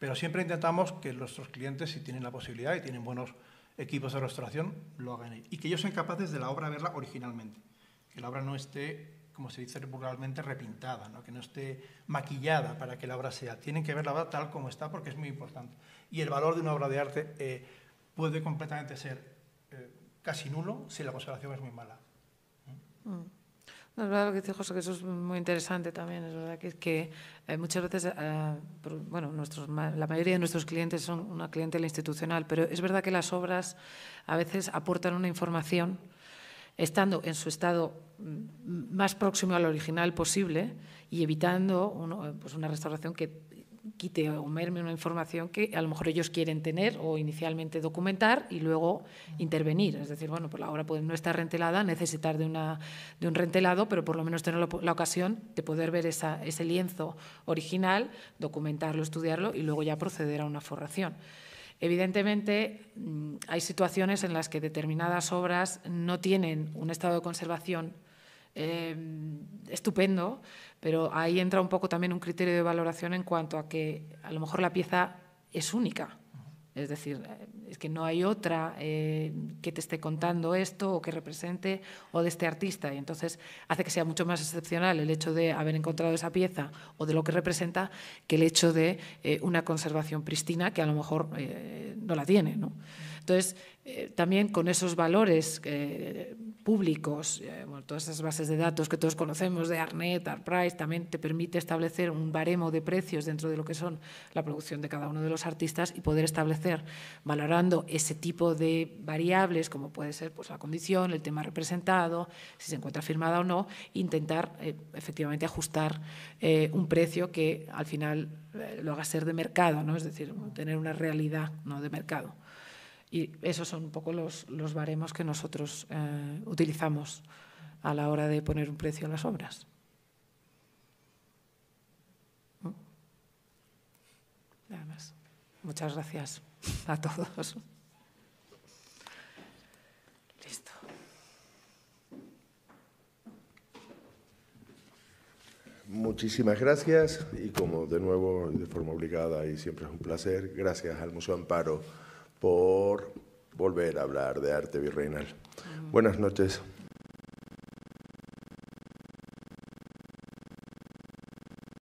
pero siempre intentamos que nuestros clientes, si tienen la posibilidad y tienen buenos equipos de restauración, lo hagan y que ellos sean capaces de la obra verla originalmente, que la obra no esté como se dice vulgarmente, repintada, ¿no? que no esté maquillada para que la obra sea. Tienen que ver la obra tal como está porque es muy importante. Y el valor de una obra de arte eh, puede completamente ser casi nulo si la conservación es muy mala. Mm. es verdad lo que dice José, que eso es muy interesante también. Es verdad que, que eh, muchas veces, eh, bueno, nuestros, la mayoría de nuestros clientes son una clientela institucional, pero es verdad que las obras a veces aportan una información estando en su estado mm, más próximo al original posible y evitando pues una restauración que quite o merme una información que a lo mejor ellos quieren tener o inicialmente documentar y luego intervenir. Es decir, bueno, por pues la obra puede no estar rentelada, necesitar de, un rentelado, pero por lo menos tener la, ocasión de poder ver ese lienzo original, documentarlo, estudiarlo y luego ya proceder a una forración. Evidentemente, mm, hay situaciones en las que determinadas obras no tienen un estado de conservación Em, estupendo, pero ahí entra un poco también un criterio de valoración en cuanto a que a lo mejor la pieza es única. Es decir, eh, es que no hay otra eh, que te esté contando esto o que represente o de este artista. Y entonces hace que sea mucho más excepcional el hecho de haber encontrado esa pieza o de lo que representa que el hecho de eh, una conservación pristina que a lo mejor no la tiene. ¿no? Entonces, también con esos valores públicos, eh, todas esas bases de datos que todos conocemos de Arnet, Artprice, también te permite establecer un baremo de precios dentro de lo que son la producción de cada uno de los artistas y poder establecer, valorando ese tipo de variables, como puede ser pues, la condición, el tema representado, si se encuentra firmada o no, intentar eh, efectivamente ajustar eh, un precio que al final lo haga ser de mercado, ¿no? es decir, tener una realidad ¿no? de mercado. Y esos son un poco los, baremos que nosotros eh, utilizamos a la hora de poner un precio a las obras. ¿Mm? Muchas gracias a todos. Listo. Muchísimas gracias y como de nuevo de forma obligada y siempre es un placer, gracias al Museo Amparo por volver a hablar de arte virreinal. Buenas noches.